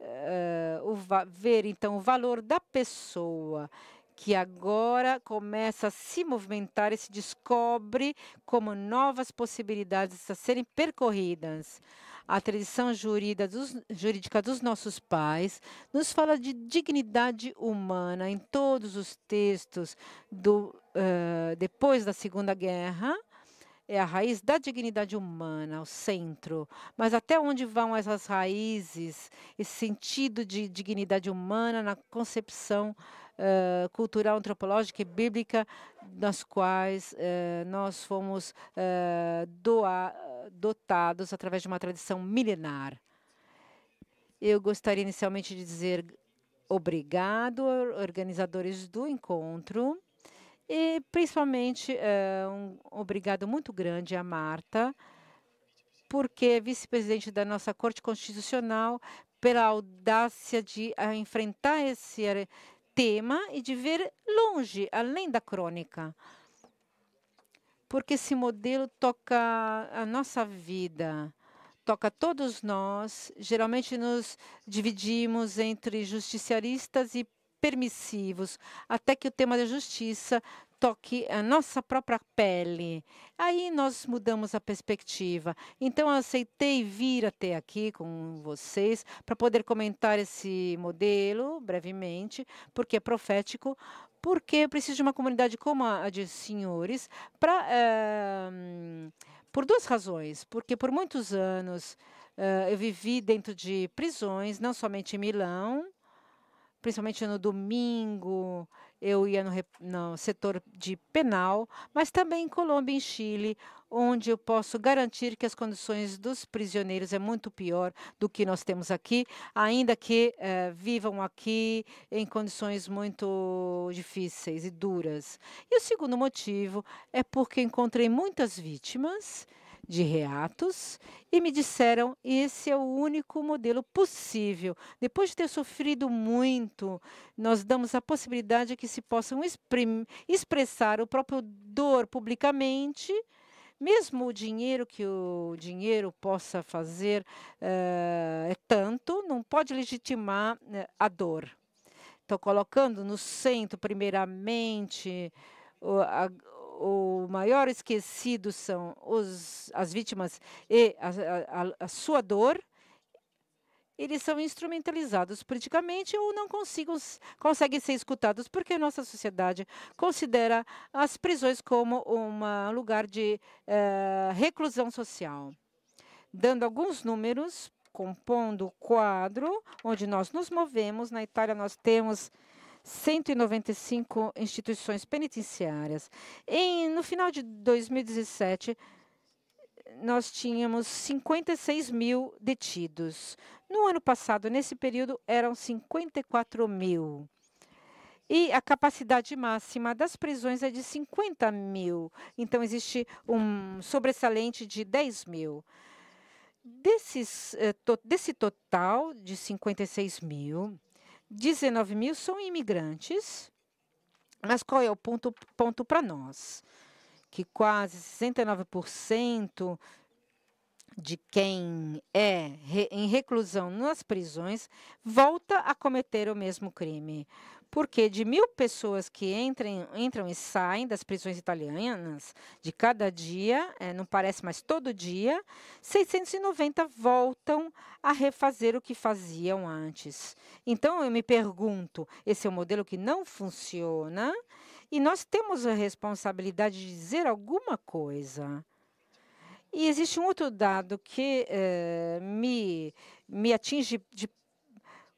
Uh, o, ver então o valor da pessoa que agora começa a se movimentar e se descobre como novas possibilidades a serem percorridas. A tradição dos, jurídica dos nossos pais nos fala de dignidade humana em todos os textos do, uh, depois da Segunda Guerra. É a raiz da dignidade humana, o centro. Mas até onde vão essas raízes, esse sentido de dignidade humana na concepção uh, eh, cultural, antropológica e bíblica, nas quais uh, nós fomos uh, eh, doar, dotados através de uma tradição milenar. Eu gostaria inicialmente de dizer obrigado, organizadores do encontro, e principalmente um obrigado muito grande à Marta, porque é vice-presidente da nossa Corte Constitucional pela audácia de enfrentar esse, tema e de ver longe, além da crônica. Porque esse modelo toca a nossa vida, toca todos nós. Geralmente nos dividimos entre justiciaristas e permissivos, até que o tema da justiça toque a nossa própria pele. Aí nós mudamos a perspectiva. Então eu aceitei vir até aqui com vocês para poder comentar esse modelo brevemente, porque é profético, porque eu preciso de uma comunidade como a de senhores para é, eh, por duas razões, porque por muitos anos eh, eu vivi dentro de prisões, não somente em Milão, principalmente no domingo, eu ia no, no, setor de penal, mas também em Colômbia e em Chile, onde eu posso garantir que as condições dos prisioneiros é muito pior do que nós temos aqui, ainda que eh, vivam aqui em condições muito difíceis e duras. E o segundo motivo é porque encontrei muitas vítimas de reatos e me disseram: esse é o único modelo possível. Depois de ter sofrido muito, nós damos a possibilidade que se possam expressar o próprio dor publicamente. Mesmo o dinheiro que o dinheiro possa fazer é, é tanto, não pode legitimar né, a dor. Estou colocando no centro, primeiramente, o, a, o maior esquecido são os, as vítimas e a, a, a sua dor, eles são instrumentalizados politicamente ou não consigam, conseguem ser escutados, porque nossa sociedade considera as prisões como um lugar de eh, reclusão social. Dando alguns números, compondo o quadro onde nós nos movemos, na Itália nós temos 195 instituições penitenciárias. Em, no final de 2017, nós tínhamos 56 mil detidos. No ano passado, nesse período, eram 54 mil. E a capacidade máxima das prisões é de 50 mil. Então, existe um sobressalente de 10 mil. Desses, eh, desse total de 56 mil, 19 mil são imigrantes, mas qual é o ponto, ponto para nós? Que quase 69% de quem é re, em reclusão nas prisões volta a cometer o mesmo crime porque de mil pessoas que entram e saem das prisões italianas de cada dia, é, não parece mais todo dia, 690 voltam a refazer o que faziam antes. Então eu me pergunto: esse é um modelo que não funciona e nós temos a responsabilidade de dizer alguma coisa. E existe um outro dado que eh, me, me atinge de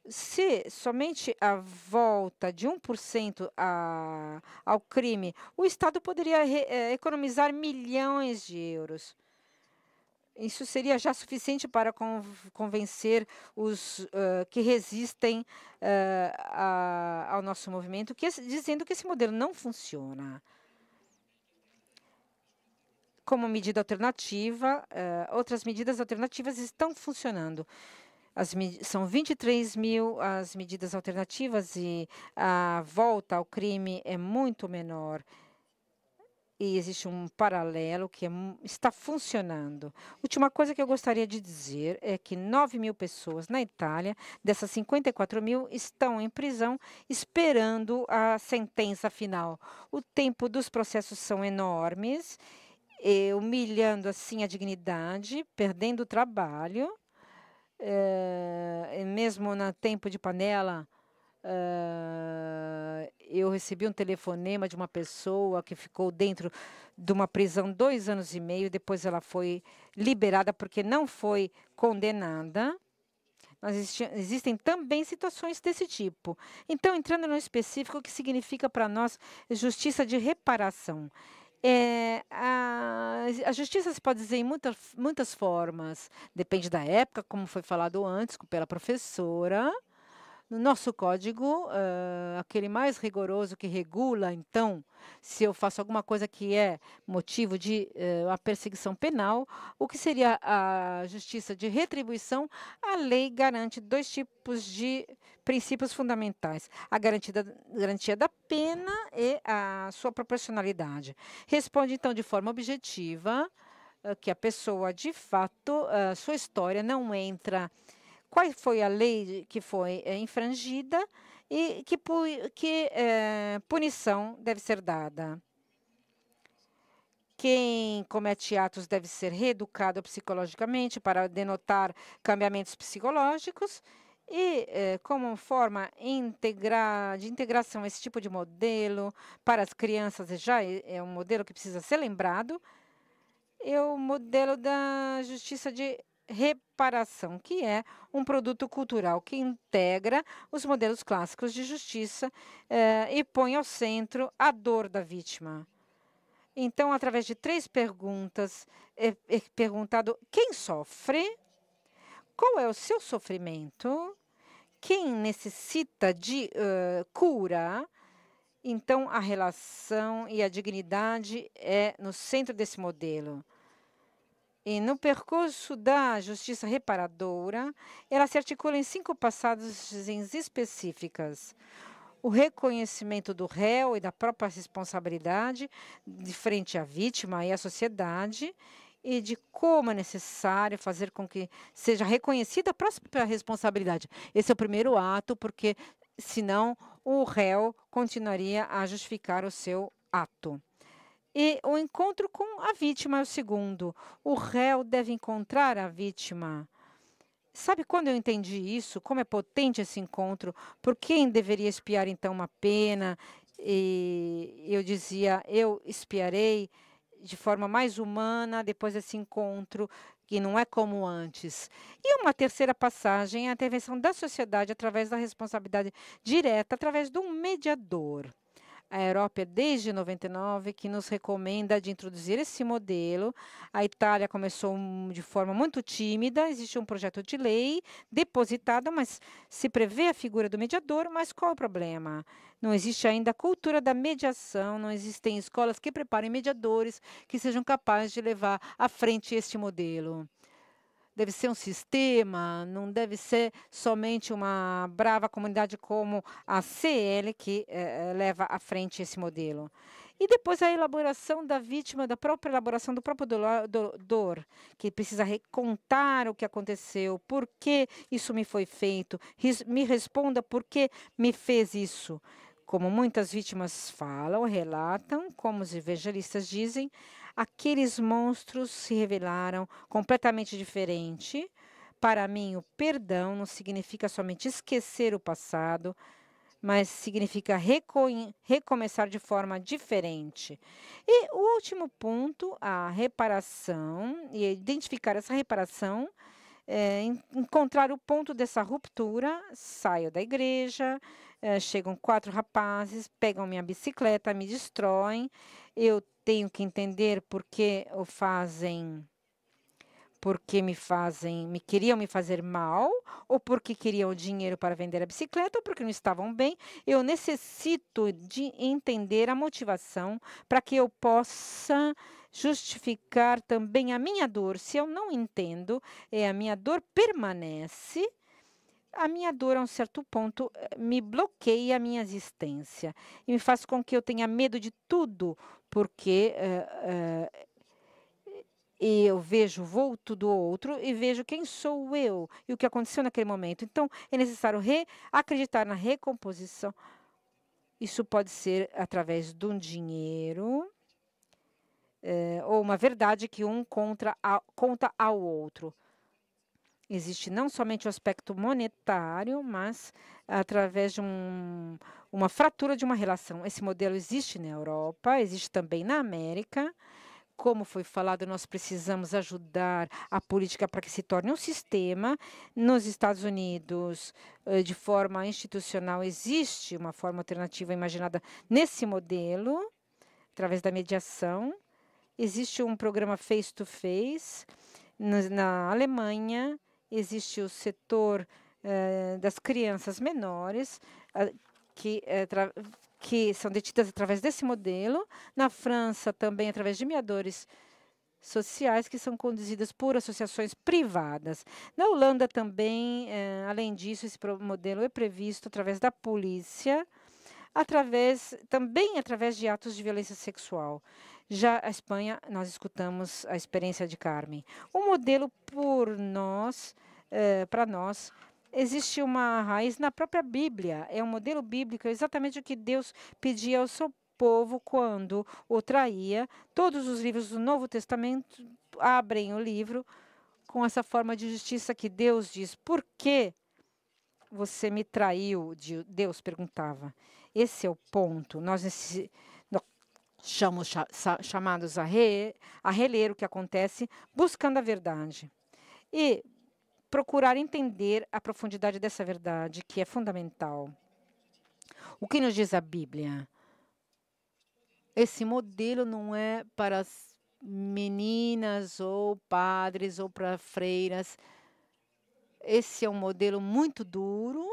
se somente a volta de 1% a, ao crime, o Estado poderia re, é, economizar milhões de euros. Isso seria já suficiente para convencer os uh, que resistem uh, a, ao nosso movimento, que, dizendo que esse modelo não funciona. Como medida alternativa, uh, outras medidas alternativas estão funcionando. As, são 23 mil as medidas alternativas e a volta ao crime é muito menor. E existe um paralelo que é está funcionando. Última coisa que eu gostaria de dizer é que 9 mil pessoas na Itália, dessas 54 mil, estão em prisão esperando a sentença final. O tempo dos processos são enormes, eh, humilhando assim a dignidade, perdendo o trabalho é, mesmo no tempo de panela, é, eu recebi um telefonema de uma pessoa que ficou dentro de uma prisão dois anos e meio, depois ela foi liberada porque não foi condenada. Mas existem também situações desse tipo. Então, entrando no específico, o que significa para nós justiça de reparação? É, a, a, justiça se pode dizer em muita, muitas formas. Depende da época, como foi falado antes pela professora. No nosso código, uh, aquele mais rigoroso que regula, então, se eu faço alguma coisa que é motivo de uh, uma perseguição penal, o que seria a justiça de retribuição, a lei garante dois tipos de princípios fundamentais: a garantia da pena e a sua proporcionalidade. Responde, então, de forma objetiva uh, que a pessoa, de fato, sua história não entra qual foi a lei que foi é, infringida e que, pu que é, punição deve ser dada. Quem comete atos deve ser reeducado psicologicamente para denotar cambiamentos psicológicos e é, como forma integra de integração esse tipo de modelo para as crianças já é, é um modelo que precisa ser lembrado é o modelo da justiça de reparação, que é um produto cultural que integra os modelos clássicos de justiça eh, e põe ao centro a dor da vítima. Então, através de três perguntas, é, é perguntado quem sofre, qual é o seu sofrimento, quem necessita de uh, cura. Então, a relação e a dignidade é no centro desse modelo. E no percurso da justiça reparadora, ela se articula em cinco passagens específicas. O reconhecimento do réu e da própria responsabilidade de frente à vítima e à sociedade, e de como é necessário fazer com que seja reconhecida a própria responsabilidade. Esse é o primeiro ato, porque senão o réu continuaria a justificar o seu ato. E o encontro com a vítima é o segundo. O réu deve encontrar a vítima. Sabe quando eu entendi isso? Como é potente esse encontro? Por quem deveria espiar então uma pena? E eu dizia, eu espiarei de forma mais humana depois desse encontro, que não é como antes. E uma terceira passagem, é a intervenção da sociedade através da responsabilidade direta, através de um mediador a Europa desde 99 que nos recomenda de introduzir esse modelo. A Itália começou de forma muito tímida, existe um projeto de lei depositado, mas se prevê a figura do mediador, mas qual o problema? Não existe ainda a cultura da mediação, não existem escolas que preparem mediadores que sejam capazes de levar à frente este modelo deve ser um sistema, não deve ser somente uma brava comunidade como a CL que eh, eh, leva à frente esse modelo. E depois a elaboração da vítima, da própria elaboração do próprio dor, que precisa recontar o que aconteceu, por que isso me foi feito, me responda por que me fez isso. Como muitas vítimas falam, relatam, como os evangelistas dizem, aqueles monstros se revelaram completamente diferente. Para mim, o perdão não significa somente esquecer o passado, mas significa recomeçar de forma diferente. E o último ponto, a reparação, e identificar essa reparação, é, encontrar o ponto dessa ruptura, saio da igreja, eh, chegam quatro rapazes, pegam minha bicicleta, me destroem. Eu tenho que entender por que o fazem, porque me fazem, me queriam me fazer mal, ou porque queriam dinheiro para vender a bicicleta, ou porque não estavam bem. Eu necessito de entender a motivação para que eu possa justificar também a minha dor. Se eu não entendo, é a minha dor permanece a minha dor, a um certo ponto, eh, me bloqueia a minha existência e me faz com que eu tenha medo de tudo, porque uh, uh, eu vejo o vulto do outro e vejo quem sou eu e o que aconteceu naquele momento. Então, é necessário acreditar na recomposição. Isso pode ser através de um dinheiro uh, ou uma verdade que um contra a, conta ao outro Existe não somente o aspecto monetário, mas através de um, uma fratura de uma relação. Esse modelo existe na Europa, existe também na América. Como foi falado, nós precisamos ajudar a política para que se torne um sistema. Nos Estados Unidos, eh, de forma institucional, existe uma forma alternativa imaginada nesse modelo, através da mediação. Existe um programa face-to-face. face to face na Alemanha existe o setor eh, das crianças menores, que, eh, que são detidas através desse modelo. Na França, também através de meadores sociais que são conduzidas por associações privadas. Na Holanda também, eh, além disso, esse modelo é previsto através da polícia, através também através de atos de violência sexual. Já a Espanha, nós escutamos a experiência de Carmen. O modelo por nós, é, eh, para nós, existe uma raiz na própria Bíblia. É um modelo bíblico, é exatamente o que Deus pedia ao seu povo quando o traía. Todos os livros do Novo Testamento abrem o livro com essa forma de justiça que Deus diz: Por que você me traiu? Deus perguntava. Esse é o ponto. Nós necessitamos Chamos, chamados a, re, a reler o que acontece, buscando a verdade. E procurar entender a profundidade dessa verdade, que é fundamental. O que nos diz a Bíblia? Esse modelo não é para as meninas ou padres ou para freiras. Esse é um modelo muito duro,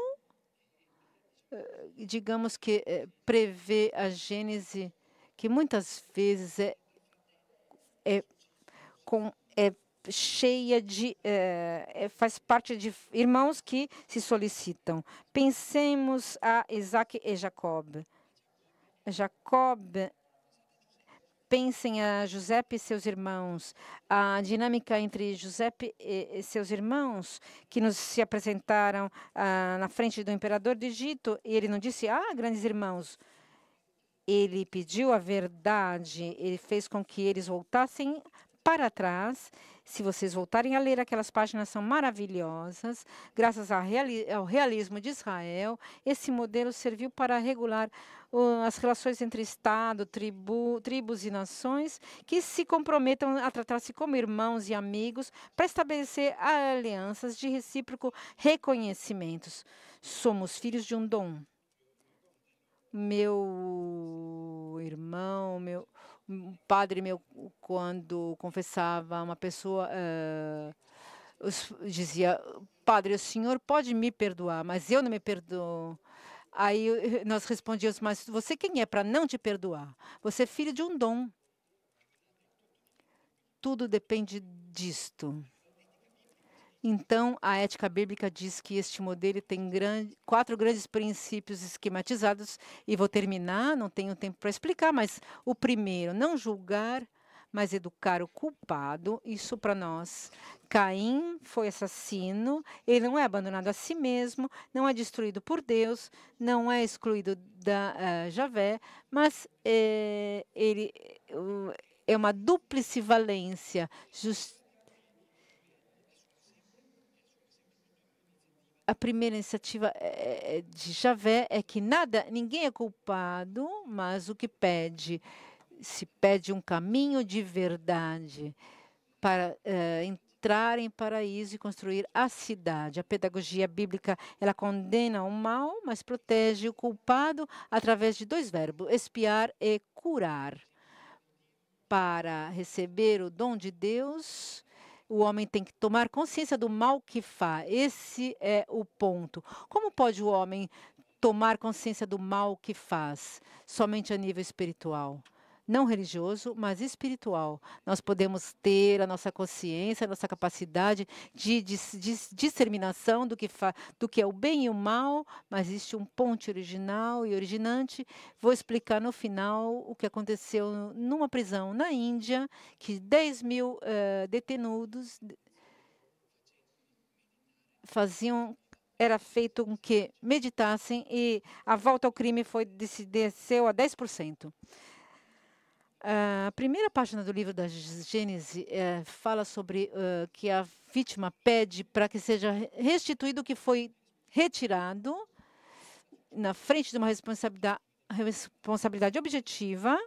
eh, digamos que eh, prevê a Gênese que muitas vezes é, é, com, é cheia de. É, é, faz parte de irmãos que se solicitam. Pensemos a Isaac e Jacob. Jacob, pensem a José e seus irmãos, a dinâmica entre José e, seus irmãos, que nos se apresentaram ah, na frente do imperador do Egito, e ele não disse, ah, grandes irmãos, ele pediu a verdade, ele fez com que eles voltassem para trás. Se vocês voltarem a ler aquelas páginas, são maravilhosas. Graças ao realismo de Israel, esse modelo serviu para regular as relações entre Estado, tribu, tribos e nações que se comprometam a tratar-se como irmãos e amigos para estabelecer alianças de recíproco reconhecimentos. Somos filhos de um dom meu irmão, meu padre meu, quando confessava, uma pessoa uh, dizia, padre, o senhor pode me perdoar, mas eu não me perdoo. Aí nós respondíamos, mas você quem é para não te perdoar? Você é filho de um dom. Tudo depende disto. Então, a ética bíblica diz que este modelo tem grande, quatro grandes princípios esquematizados, e vou terminar, não tenho tempo para explicar, mas o primeiro, não julgar, mas educar o culpado, isso para nós. Caim foi assassino, ele não é abandonado a si mesmo, não é destruído por Deus, não é excluído da uh, Javé, mas eh, ele é uma duplice valência, justiça a primeira iniciativa eh, eh, de Javé é que nada, ninguém é culpado, mas o que pede, se pede um caminho de verdade para eh, entrar em paraíso e construir a cidade. A pedagogia bíblica, ela condena o mal, mas protege o culpado através de dois verbos, espiar e curar. Para receber o dom de Deus, o homem tem que tomar consciência do mal que faz. Esse é o ponto. Como pode o homem tomar consciência do mal que faz? Somente a nível espiritual não religioso, mas espiritual. Nós podemos ter a nossa consciência, a nossa capacidade de, de, de do que, do que é o bem e o mal, mas existe um ponte original e originante. Vou explicar no final o que aconteceu numa prisão na Índia, que 10 mil uh, detenudos faziam era feito com que meditassem e a volta ao crime foi desceu a 10%. Ah, a primeira página do livro da Gênesis é, eh, fala sobre uh, que a vítima pede para que seja restituído o que foi retirado na frente de uma responsabilidade, responsabilidade objetiva.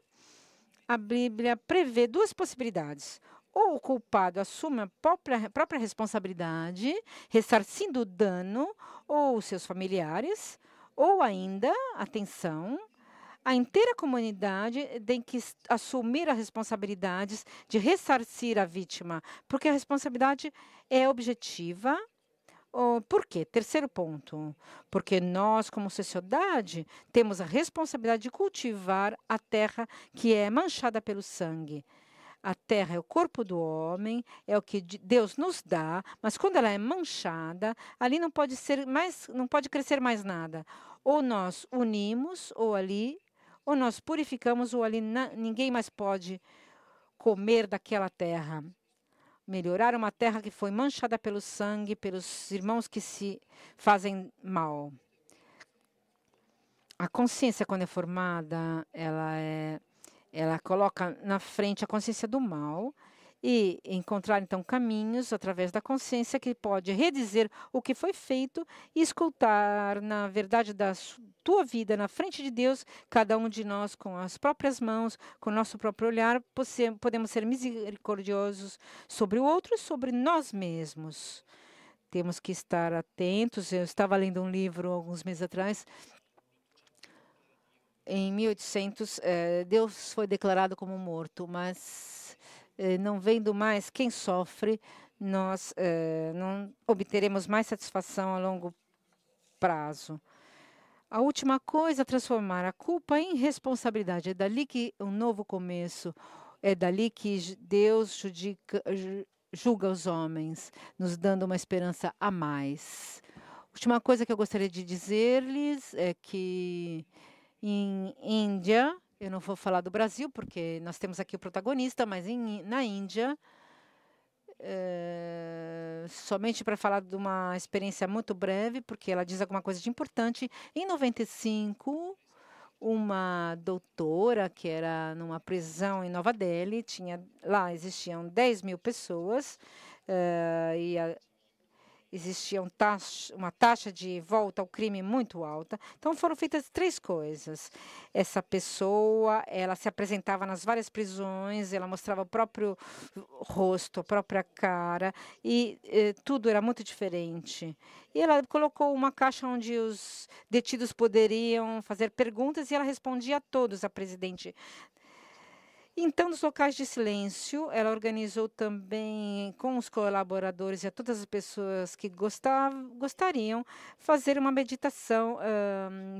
A Bíblia prevê duas possibilidades. Ou o culpado assume a própria, própria responsabilidade, ressarcindo o dano ou seus familiares, ou ainda, atenção, a inteira comunidade eh, tem que assumir as responsabilidades de ressarcir a vítima, porque a responsabilidade é objetiva. Por quê? Terceiro ponto. Porque nós, como sociedade, temos a responsabilidade de cultivar a terra que é manchada pelo sangue. A terra é o corpo do homem, é o que Deus nos dá, mas quando ela é manchada, ali não pode ser mais, não pode crescer mais nada. Ou nós unimos, ou ali ou nós purificamos, ou ali ninguém mais pode comer daquela terra. Melhorar uma terra que foi manchada pelo sangue, pelos irmãos que se fazem mal. A consciência, quando é formada, ela, é, ela coloca na frente a consciência do mal e encontrar então caminhos através da consciência que pode redizer o que foi feito e escutar na verdade da tua vida na frente de Deus, cada um de nós com as próprias mãos, com o nosso próprio olhar, podemos ser misericordiosos sobre o outro e sobre nós mesmos. Temos que estar atentos. Eu estava lendo um livro alguns meses atrás em 1800, eh, Deus foi declarado como morto, mas eh, não vendo mais quem sofre, nós eh, não obteremos mais satisfação a longo prazo. A última coisa, transformar a culpa em responsabilidade. É dali que um novo começo, é dali que Deus judica, julga os homens, nos dando uma esperança a mais. Última coisa que eu gostaria de dizer-lhes é que em Índia, eu não vou falar do Brasil, porque nós temos aqui o protagonista, mas em, na Índia, é, somente para falar de uma experiência muito breve, porque ela diz alguma coisa de importante. Em 95, uma doutora que era numa prisão em Nova Delhi, tinha lá existiam 10 mil pessoas, é, e a, existia um taxa, uma taxa de volta ao crime muito alta. Então foram feitas três coisas. Essa pessoa, ela se apresentava nas várias prisões, ela mostrava o próprio rosto, a própria cara e eh, tudo era muito diferente. E ela colocou uma caixa onde os detidos poderiam fazer perguntas e ela respondia a todos, a presidente então, nos locais de silêncio, ela organizou também com os colaboradores e a todas as pessoas que gostavam, gostariam fazer uma meditação uh,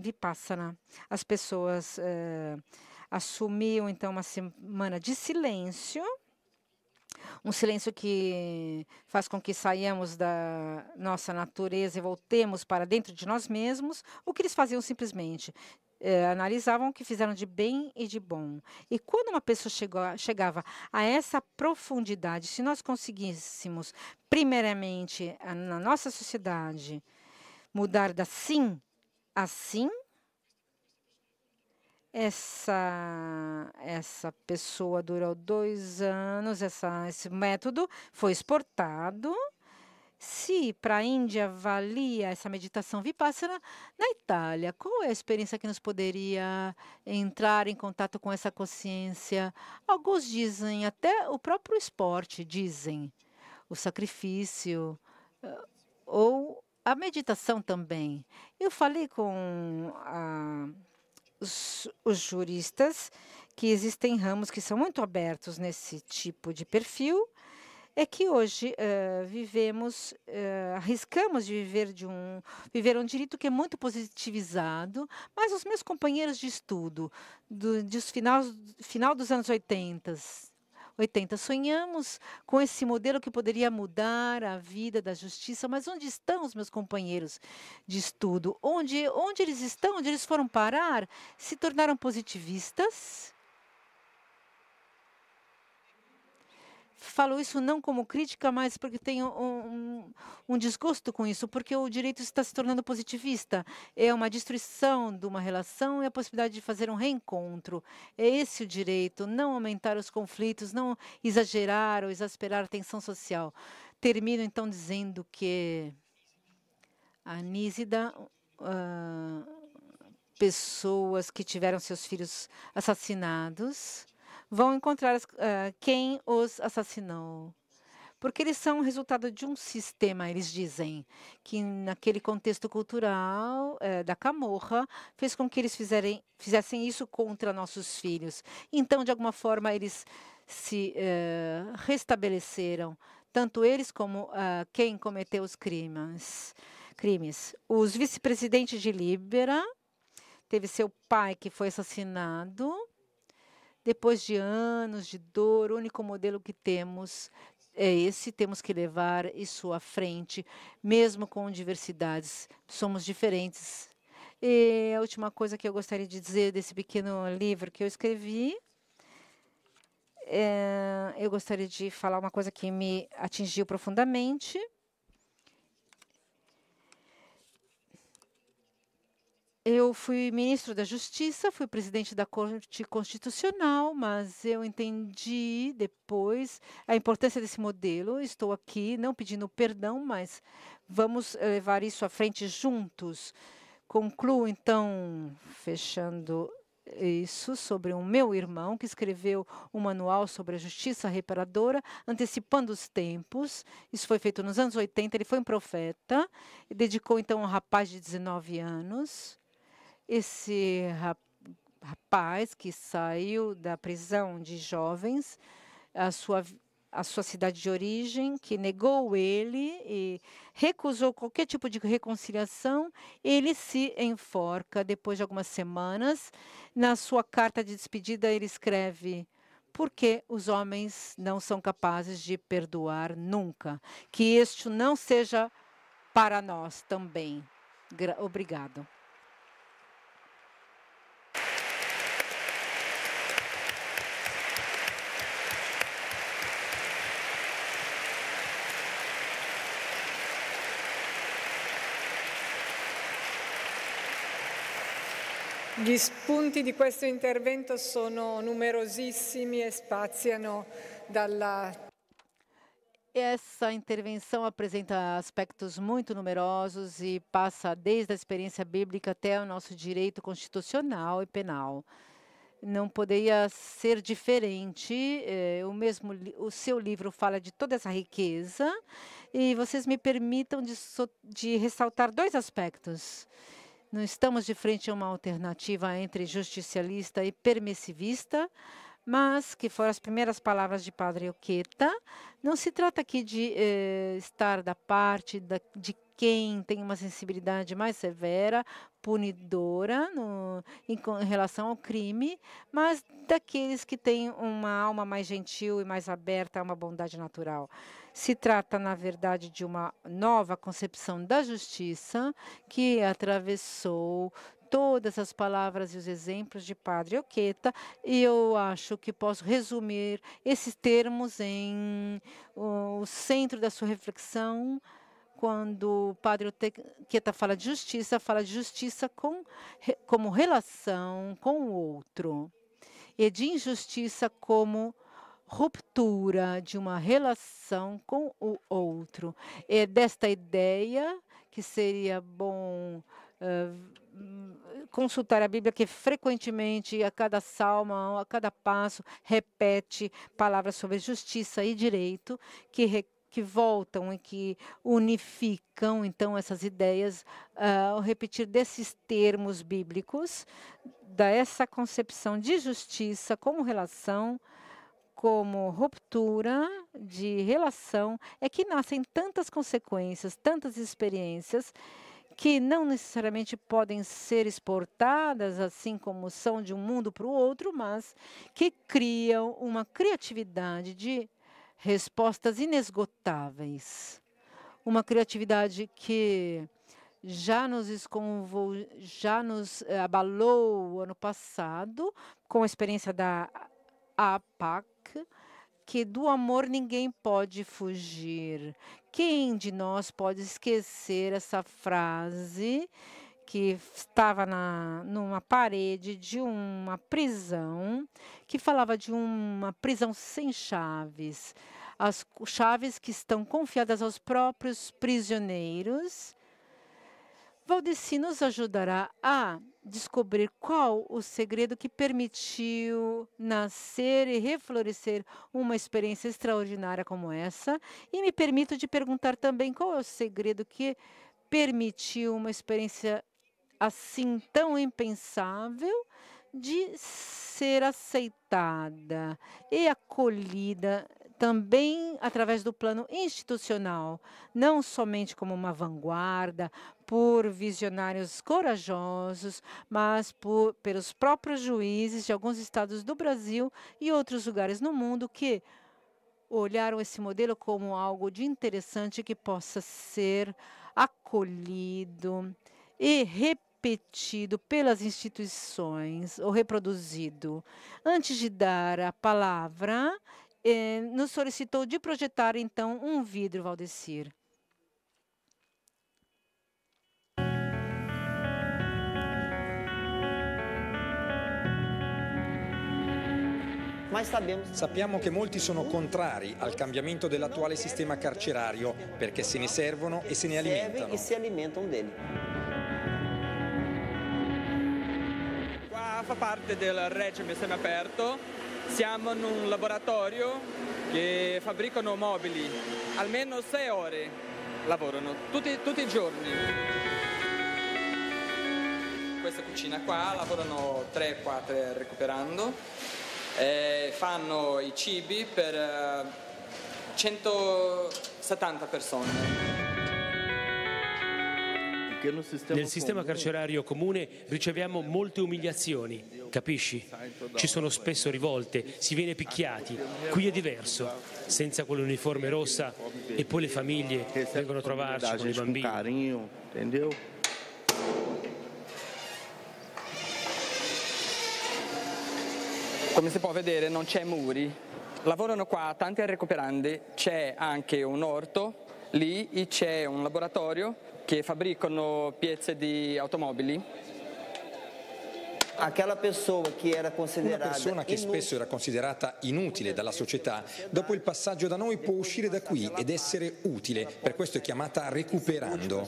vipassana. As pessoas uh, assumiam então uma semana de silêncio, um silêncio que faz com que saiamos da nossa natureza e voltemos para dentro de nós mesmos, o que eles faziam simplesmente? é, analisavam o que fizeram de bem e de bom. E quando uma pessoa chegou, chegava a essa profundidade, se nós conseguíssemos, primeiramente, a, na nossa sociedade, mudar da sim a sim, essa, essa pessoa durou dois anos, essa, esse método foi exportado se para a Índia valia essa meditação vipassana, na Itália, qual é a experiência que nos poderia entrar em contato com essa consciência? Alguns dizem, até o próprio esporte dizem, o sacrifício ou a meditação também. Eu falei com a, ah, os, os juristas que existem ramos que são muito abertos nesse tipo de perfil é que hoje uh, vivemos, uh, arriscamos de viver de um viver um direito que é muito positivizado, mas os meus companheiros de estudo do, dos final, final dos anos 80, 80. Sonhamos com esse modelo que poderia mudar a vida da justiça, mas onde estão os meus companheiros de estudo? Onde, onde eles estão? Onde eles foram parar? Se tornaram positivistas? Falo isso não como crítica, mas porque tenho um, um, um desgosto com isso, porque o direito está se tornando positivista. É uma destruição de uma relação e a possibilidade de fazer um reencontro. É esse o direito, não aumentar os conflitos, não exagerar ou exasperar a tensão social. Termino então dizendo que a Nízida, uh, ah, pessoas que tiveram seus filhos assassinados, vão encontrar uh, quem os assassinou. Porque eles são resultado de um sistema, eles dizem, que naquele contexto cultural eh, da camorra fez com que eles fizerem, fizessem isso contra nossos filhos. Então, de alguma forma, eles se eh, restabeleceram, tanto eles como ah, quem cometeu os crimes. crimes. Os vice-presidentes de Libera teve seu pai que foi assassinado depois de anos de dor, o único modelo que temos é esse, temos que levar isso à frente, mesmo com diversidades. Somos diferentes. E a última coisa que eu gostaria de dizer desse pequeno livro que eu escrevi, é, eu gostaria de falar uma coisa que me atingiu profundamente. Eu fui ministro da Justiça, fui presidente da Corte Constitucional, mas eu entendi depois a importância desse modelo. Estou aqui não pedindo perdão, mas vamos eh, levar isso à frente juntos. Concluo, então, fechando isso sobre um meu irmão que escreveu um manual sobre a justiça reparadora, antecipando os tempos. Isso foi feito nos anos 80. Ele foi um profeta, e dedicou então a um rapaz de 19 anos esse rapaz que saiu da prisão de jovens, a sua, a sua cidade de origem, que negou ele e recusou qualquer tipo de reconciliação, ele se enforca depois de algumas semanas. Na sua carta de despedida, ele escreve porque os homens não são capazes de perdoar nunca. Que isto não seja para nós também. Obrigado. Gli spunti di questo intervento sono numerosissimi e spaziano dalla essa intervenção apresenta aspectos muito numerosos e passa desde a experiência bíblica até o nosso direito constitucional e penal. Não poderia ser diferente. Eh, o mesmo, o seu livro fala de toda essa riqueza e vocês me permitam de, de ressaltar dois aspectos não estamos de frente a uma alternativa entre justicialista e permissivista, mas, que foram as primeiras palavras de Padre Oqueta, não se trata aqui de eh, estar da parte da, de quem tem uma sensibilidade mais severa, punidora no, em, em, relação ao crime, mas daqueles que têm uma alma mais gentil e mais aberta a uma bondade natural. Se trata, na verdade, de uma nova concepção da justiça que atravessou todas as palavras e os exemplos de Padre Oqueta, e eu acho que posso resumir esses termos em o, o centro da sua reflexão, quando o padre Otequeta fala de justiça, fala de justiça com, como relação com o outro, e de injustiça como ruptura de uma relação com o outro. É desta ideia que seria bom uh, consultar a Bíblia, que frequentemente, a cada salmo, a cada passo, repete palavras sobre justiça e direito, que requer que voltam e que unificam, então, essas ideias ah, ao repetir desses termos bíblicos, dessa concepção de justiça como relação, como ruptura de relação, é que nascem tantas consequências, tantas experiências que não necessariamente podem ser exportadas assim como são de um mundo para o outro, mas que criam uma criatividade de respostas inesgotáveis. Uma criatividade que já nos, esconvol... já nos eh, abalou ano passado com a experiência da APAC, que do amor ninguém pode fugir. Quem de nós pode esquecer essa frase que estava na, numa parede de uma prisão, que falava de uma prisão sem chaves. As chaves que estão confiadas aos próprios prisioneiros. Valdeci nos ajudará a descobrir qual o segredo que permitiu nascer e reflorescer uma experiência extraordinária como essa. E me permito de perguntar também qual é o segredo que permitiu uma experiência assim tão impensável de ser aceitada e acolhida também através do plano institucional, não somente como uma vanguarda por visionários corajosos, mas por, pelos próprios juízes de alguns estados do Brasil e outros lugares no mundo que olharam esse modelo como algo de interessante que possa ser acolhido e repetido repetido pelas instituições ou reproduzido. Antes de dar a palavra, eh, nos solicitou de projetar, então, um vidro, Valdecir. Sappiamo che molti sono contrari al cambiamento dell'attuale sistema carcerario perché se ne servono e se ne alimentano. fa parte del regime semiaperto. Siamo in un laboratorio che fabbricano mobili. Almeno sei ore lavorano, tutti, tutti i giorni. questa cucina qua lavorano 3-4 recuperando. Eh, fanno i cibi per 170 eh, persone. Nel sistema carcerario comune riceviamo molte umiliazioni, capisci? Ci sono spesso rivolte, si viene picchiati, qui è diverso, senza quell'uniforme rossa e poi le famiglie vengono a trovarci con i bambini. Come si può vedere non c'è muri, lavorano qua tanti recuperandi, c'è anche un orto, lì c'è un laboratorio che fabbricano piezze di automobili aquella persona che era considerata una persona che spesso era considerata inutile dalla società, dopo il passaggio da noi può uscire da qui ed essere utile, per questo è chiamata recuperando.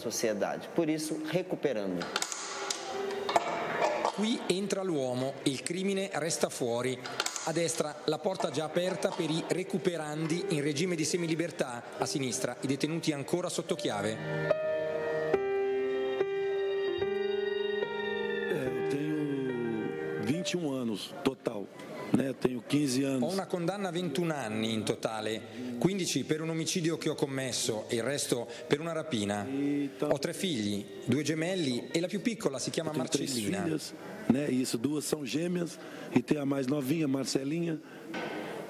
Qui entra l'uomo, il crimine resta fuori. A destra la porta già aperta per i recuperandi in regime di semilibertà, a sinistra i detenuti ancora sotto chiave. anos total. Né, tenho 15 anos. Ho una condanna a 21 anni in totale, 15 per un omicidio che ho commesso e il resto per una rapina. Ho tre figli, due gemelli e la più piccola si chiama Marcellina. Filhas, né, isso, duas são gêmeas e tem a mais novinha, Marcelinha,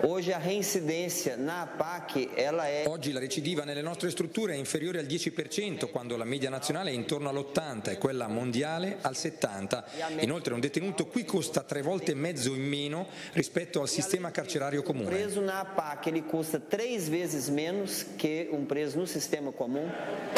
Oggi a reincidência na APAC ela è... Oggi la recidiva nelle nostre strutture è inferiore al 10% quando la media nazionale è intorno all'80 e quella mondiale al 70%. Inoltre un detenuto qui costa tre volte e mezzo in meno rispetto al sistema carcerario um comune. Un preso na APAC ele costa tre vezes meno che un um preso no sistema comune.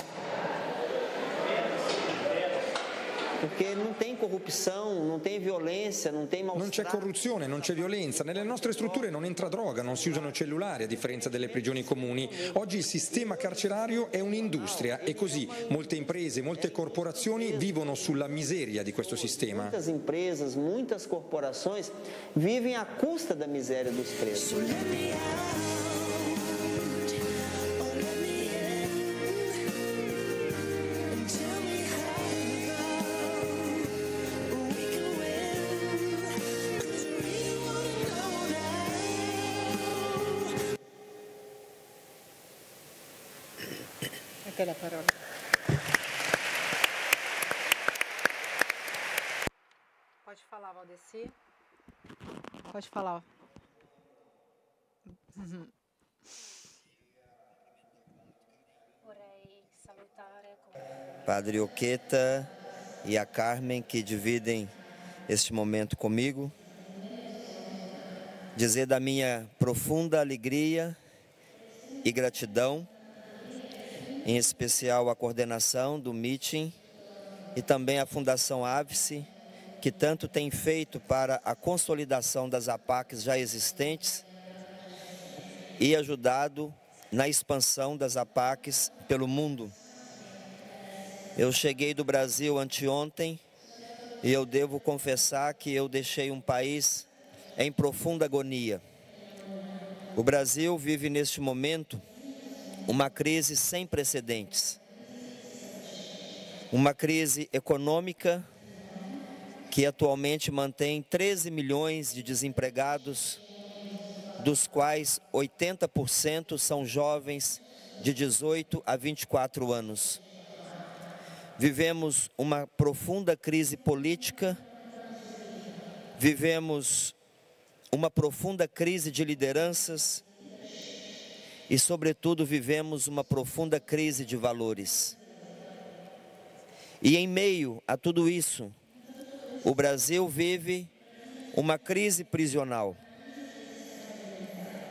Perché non tem corrupção, não tem violência, não tem maltrato. Non c'è corruzione, non c'è violenza. Nelle nostre strutture non entra droga, non si usano cellulari, a differenza delle prigioni comuni. Oggi il sistema carcerario è un'industria e così molte imprese, molte corporazioni vivono sulla miseria di questo sistema. Muitas empresas, muitas corporações vivem à custa da miséria dos presos. falar. Padre Oqueta e a Carmen que dividem este momento comigo. Dizer da minha profunda alegria e gratidão, em especial à coordenação do meeting e também à Fundação Ápice que tanto tem feito para a consolidação das APACs já existentes e ajudado na expansão das APACs pelo mundo. Eu cheguei do Brasil anteontem e eu devo confessar que eu deixei um país em profunda agonia. O Brasil vive neste momento uma crise sem precedentes. Uma crise econômica, que atualmente mantém 13 milhões de desempregados, dos quais 80% são jovens de 18 a 24 anos. Vivemos uma profunda crise política, vivemos uma profunda crise de lideranças e, sobretudo, vivemos uma profunda crise de valores. E em meio a tudo isso, o Brasil vive uma crise prisional,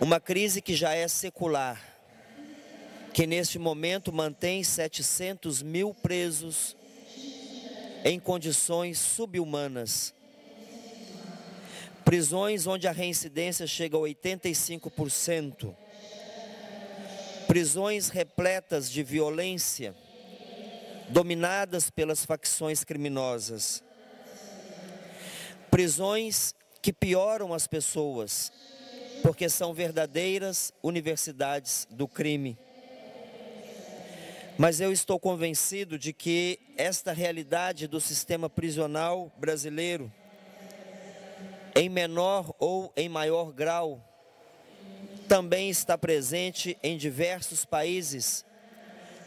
uma crise que já é secular, que neste momento mantém 700 mil presos em condições subhumanas. Prisões onde a reincidência chega a 85%. Prisões repletas de violência, dominadas pelas facções criminosas prisões que pioram as pessoas, porque são verdadeiras universidades do crime. Mas eu estou convencido de que esta realidade do sistema prisional brasileiro, em menor ou em maior grau, também está presente em diversos países,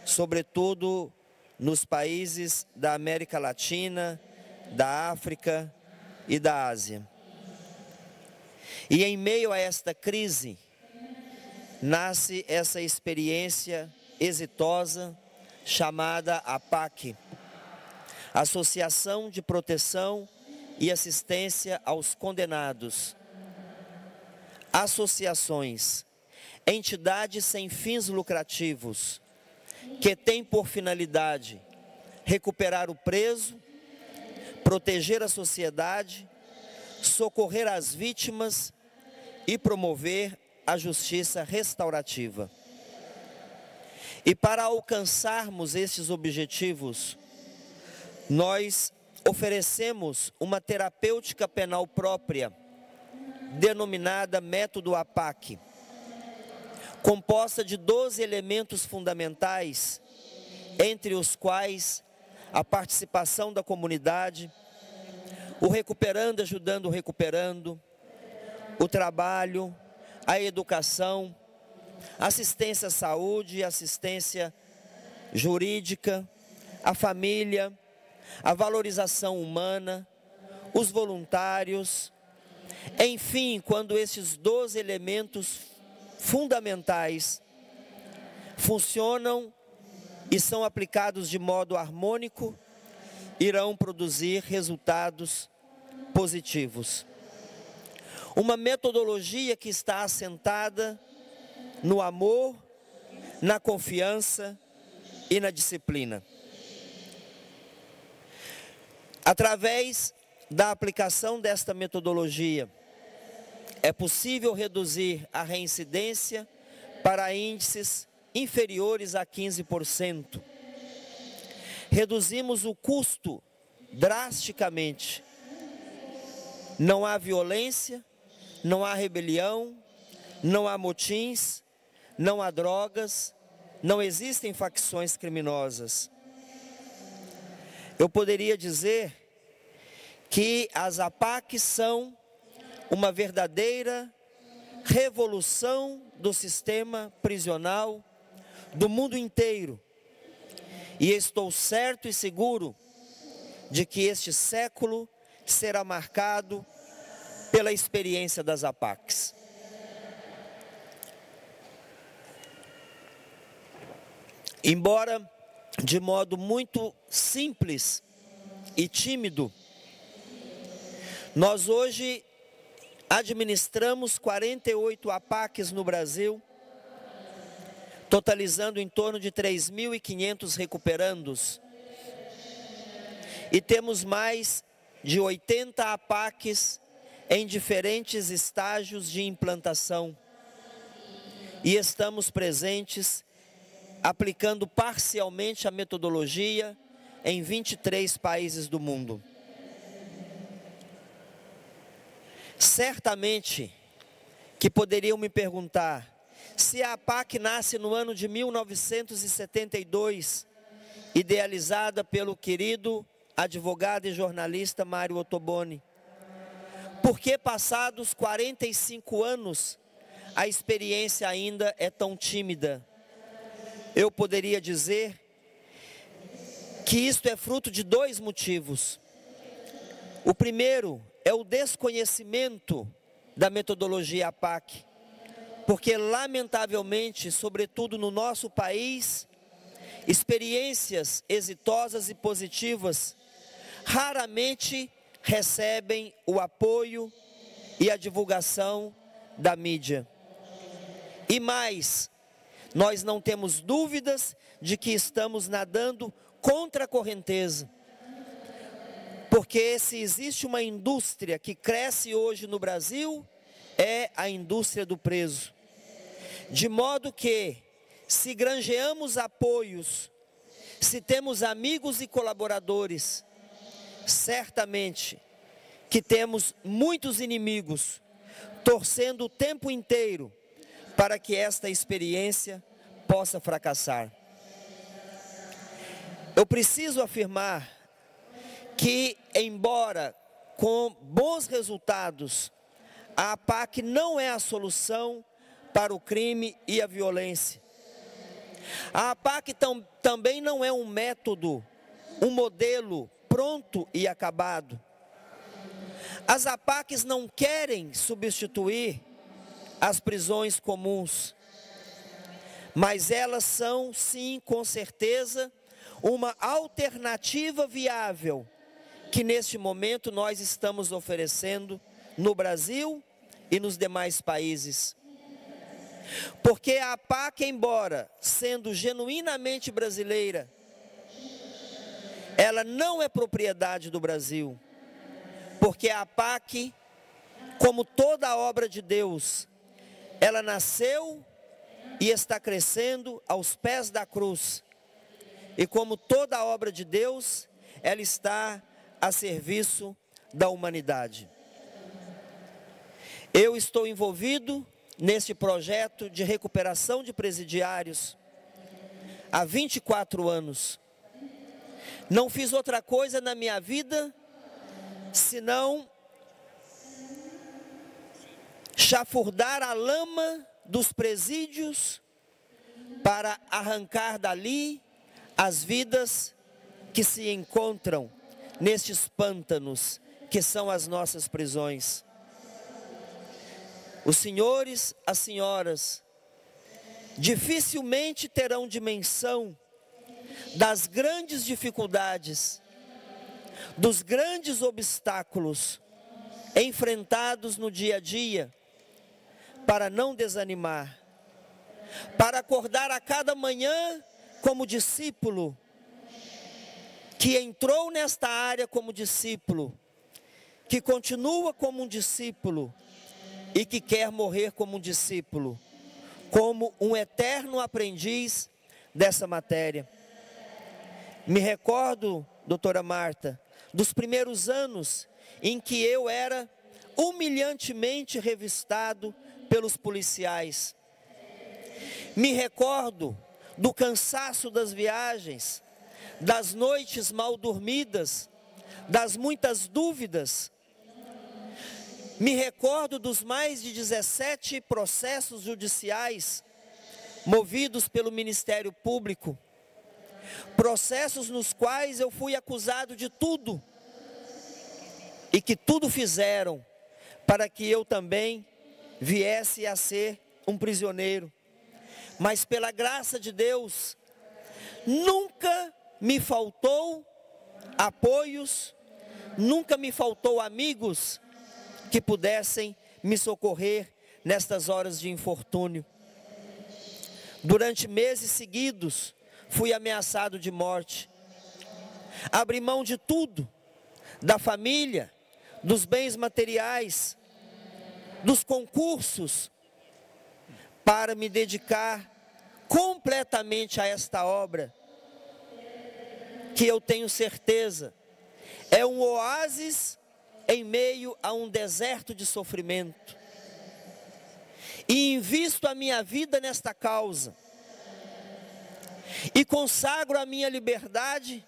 sobretudo nos países da América Latina, da África, e da Ásia. E em meio a esta crise, nasce essa experiência exitosa chamada APAC Associação de Proteção e Assistência aos Condenados. Associações, entidades sem fins lucrativos, que têm por finalidade recuperar o preso proteger a sociedade, socorrer as vítimas e promover a justiça restaurativa. E para alcançarmos esses objetivos, nós oferecemos uma terapêutica penal própria, denominada Método APAC, composta de 12 elementos fundamentais, entre os quais a participação da comunidade, o recuperando, ajudando, o recuperando, o trabalho, a educação, assistência à saúde, assistência jurídica, a família, a valorização humana, os voluntários, enfim, quando esses 12 elementos fundamentais funcionam e são aplicados de modo harmônico, irão produzir resultados positivos. Uma metodologia que está assentada no amor, na confiança e na disciplina. Através da aplicação desta metodologia, é possível reduzir a reincidência para índices inferiores a 15%. Reduzimos o custo drasticamente não há violência, não há rebelião, não há motins, não há drogas, não existem facções criminosas. Eu poderia dizer que as APAC são uma verdadeira revolução do sistema prisional do mundo inteiro. E estou certo e seguro de que este século será marcado pela experiência das APACs. Embora de modo muito simples e tímido, nós hoje administramos 48 APACs no Brasil, totalizando em torno de 3.500 recuperandos. E temos mais de 80 APACs em diferentes estágios de implantação e estamos presentes aplicando parcialmente a metodologia em 23 países do mundo. Certamente que poderiam me perguntar se a APAC nasce no ano de 1972, idealizada pelo querido advogado e jornalista Mário Ottoboni. Porque passados 45 anos, a experiência ainda é tão tímida. Eu poderia dizer que isto é fruto de dois motivos. O primeiro é o desconhecimento da metodologia APAC, porque lamentavelmente, sobretudo no nosso país, experiências exitosas e positivas raramente recebem o apoio e a divulgação da mídia. E mais, nós não temos dúvidas de que estamos nadando contra a correnteza. Porque se existe uma indústria que cresce hoje no Brasil, é a indústria do preso. De modo que, se granjeamos apoios, se temos amigos e colaboradores, Certamente que temos muitos inimigos torcendo o tempo inteiro para que esta experiência possa fracassar. Eu preciso afirmar que, embora com bons resultados, a APAC não é a solução para o crime e a violência. A APAC tam, também não é um método, um modelo pronto e acabado. As APACs não querem substituir as prisões comuns, mas elas são, sim, com certeza, uma alternativa viável que neste momento nós estamos oferecendo no Brasil e nos demais países. Porque a APAC, embora sendo genuinamente brasileira, ela não é propriedade do Brasil, porque a PAC, como toda obra de Deus, ela nasceu e está crescendo aos pés da cruz. E como toda obra de Deus, ela está a serviço da humanidade. Eu estou envolvido nesse projeto de recuperação de presidiários há 24 anos. Não fiz outra coisa na minha vida senão chafurdar a lama dos presídios para arrancar dali as vidas que se encontram nestes pântanos que são as nossas prisões. Os senhores, as senhoras, dificilmente terão dimensão das grandes dificuldades, dos grandes obstáculos enfrentados no dia a dia, para não desanimar, para acordar a cada manhã como discípulo, que entrou nesta área como discípulo, que continua como um discípulo e que quer morrer como um discípulo, como um eterno aprendiz dessa matéria. Me recordo, doutora Marta, dos primeiros anos em que eu era humilhantemente revistado pelos policiais. Me recordo do cansaço das viagens, das noites mal dormidas, das muitas dúvidas. Me recordo dos mais de 17 processos judiciais movidos pelo Ministério Público processos nos quais eu fui acusado de tudo e que tudo fizeram para que eu também viesse a ser um prisioneiro. Mas pela graça de Deus, nunca me faltou apoios, nunca me faltou amigos que pudessem me socorrer nestas horas de infortúnio. Durante meses seguidos, fui ameaçado de morte. Abri mão de tudo, da família, dos bens materiais, dos concursos, para me dedicar completamente a esta obra, que eu tenho certeza é um oásis em meio a um deserto de sofrimento. E invisto a minha vida nesta causa e consagro a minha liberdade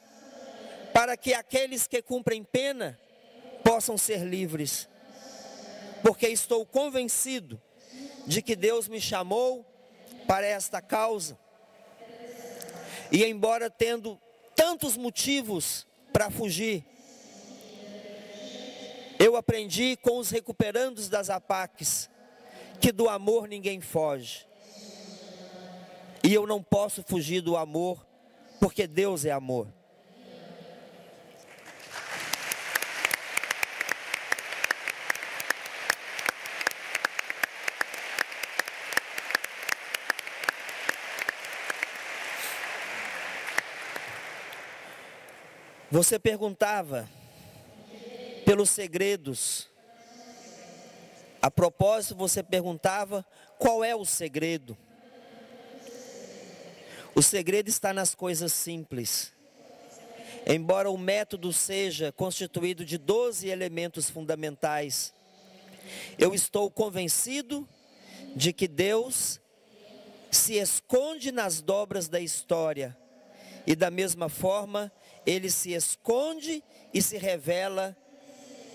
para que aqueles que cumprem pena possam ser livres. Porque estou convencido de que Deus me chamou para esta causa. E embora tendo tantos motivos para fugir, eu aprendi com os recuperandos das APACs que do amor ninguém foge. E eu não posso fugir do amor, porque Deus é amor. Você perguntava pelos segredos. A propósito, você perguntava qual é o segredo. O segredo está nas coisas simples. Embora o método seja constituído de 12 elementos fundamentais, eu estou convencido de que Deus se esconde nas dobras da história e, da mesma forma, ele se esconde e se revela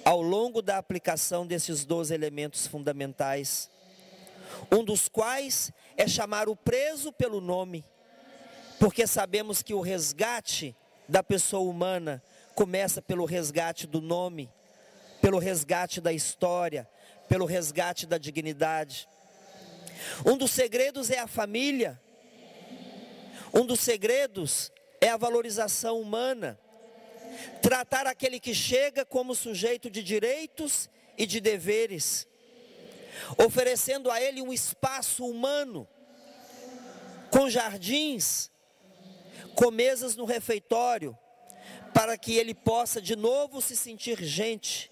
ao longo da aplicação desses 12 elementos fundamentais, um dos quais é chamar o preso pelo nome porque sabemos que o resgate da pessoa humana começa pelo resgate do nome, pelo resgate da história, pelo resgate da dignidade. Um dos segredos é a família. Um dos segredos é a valorização humana. Tratar aquele que chega como sujeito de direitos e de deveres, oferecendo a ele um espaço humano, com jardins, comesas no refeitório, para que ele possa de novo se sentir gente,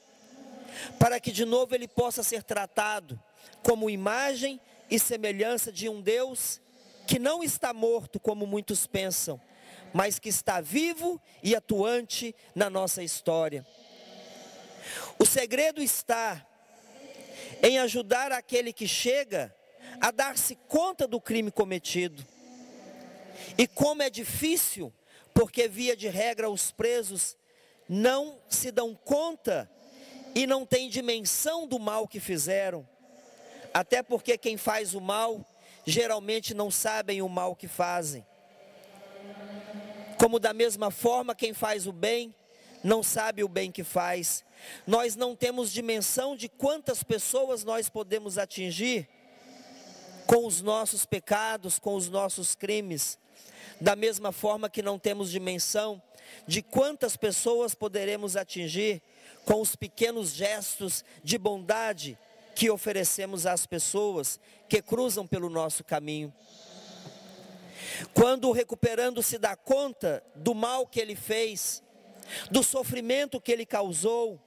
para que de novo ele possa ser tratado como imagem e semelhança de um Deus que não está morto, como muitos pensam, mas que está vivo e atuante na nossa história. O segredo está em ajudar aquele que chega a dar-se conta do crime cometido e como é difícil, porque via de regra os presos não se dão conta e não têm dimensão do mal que fizeram. Até porque quem faz o mal geralmente não sabem o mal que fazem. Como da mesma forma quem faz o bem não sabe o bem que faz. Nós não temos dimensão de quantas pessoas nós podemos atingir com os nossos pecados, com os nossos crimes. Da mesma forma que não temos dimensão de quantas pessoas poderemos atingir com os pequenos gestos de bondade que oferecemos às pessoas que cruzam pelo nosso caminho. Quando recuperando se dá conta do mal que ele fez, do sofrimento que ele causou,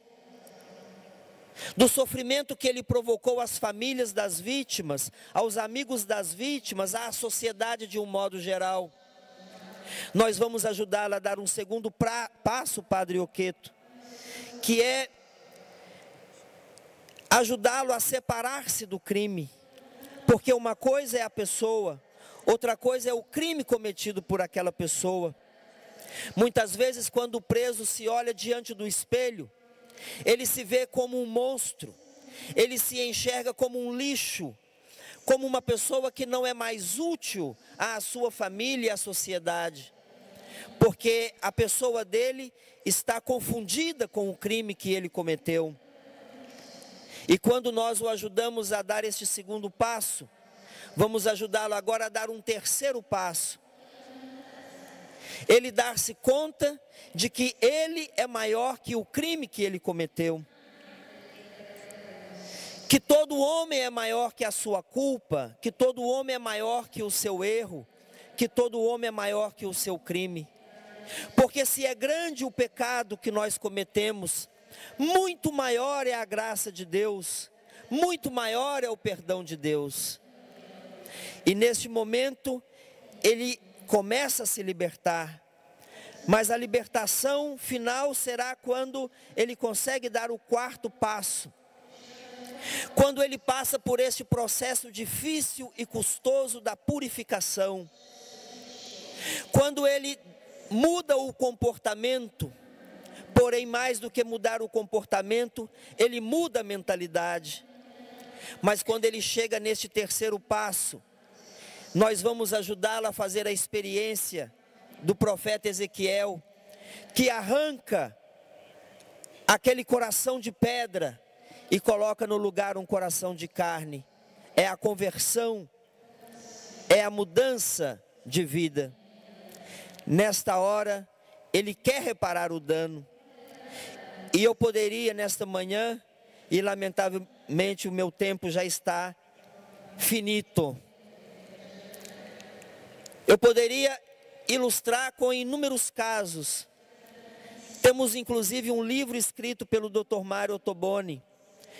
do sofrimento que ele provocou às famílias das vítimas, aos amigos das vítimas, à sociedade de um modo geral. Nós vamos ajudá-la a dar um segundo pra, passo, Padre Oqueto, que é ajudá-lo a separar-se do crime. Porque uma coisa é a pessoa, outra coisa é o crime cometido por aquela pessoa. Muitas vezes, quando o preso se olha diante do espelho, ele se vê como um monstro. Ele se enxerga como um lixo, como uma pessoa que não é mais útil à sua família e à sociedade. Porque a pessoa dele está confundida com o crime que ele cometeu. E quando nós o ajudamos a dar este segundo passo, vamos ajudá-lo agora a dar um terceiro passo, ele dar-se conta de que ele é maior que o crime que ele cometeu. Que todo homem é maior que a sua culpa, que todo homem é maior que o seu erro, que todo homem é maior que o seu crime. Porque se é grande o pecado que nós cometemos, muito maior é a graça de Deus, muito maior é o perdão de Deus. E neste momento, ele começa a se libertar. Mas a libertação final será quando ele consegue dar o quarto passo. Quando ele passa por esse processo difícil e custoso da purificação. Quando ele muda o comportamento, porém, mais do que mudar o comportamento, ele muda a mentalidade. Mas quando ele chega neste terceiro passo, nós vamos ajudá-lo a fazer a experiência do profeta Ezequiel, que arranca aquele coração de pedra e coloca no lugar um coração de carne. É a conversão, é a mudança de vida. Nesta hora, ele quer reparar o dano. E eu poderia nesta manhã, e lamentavelmente o meu tempo já está finito. Eu poderia ilustrar com inúmeros casos. Temos inclusive um livro escrito pelo Dr. Mário Ottoboni,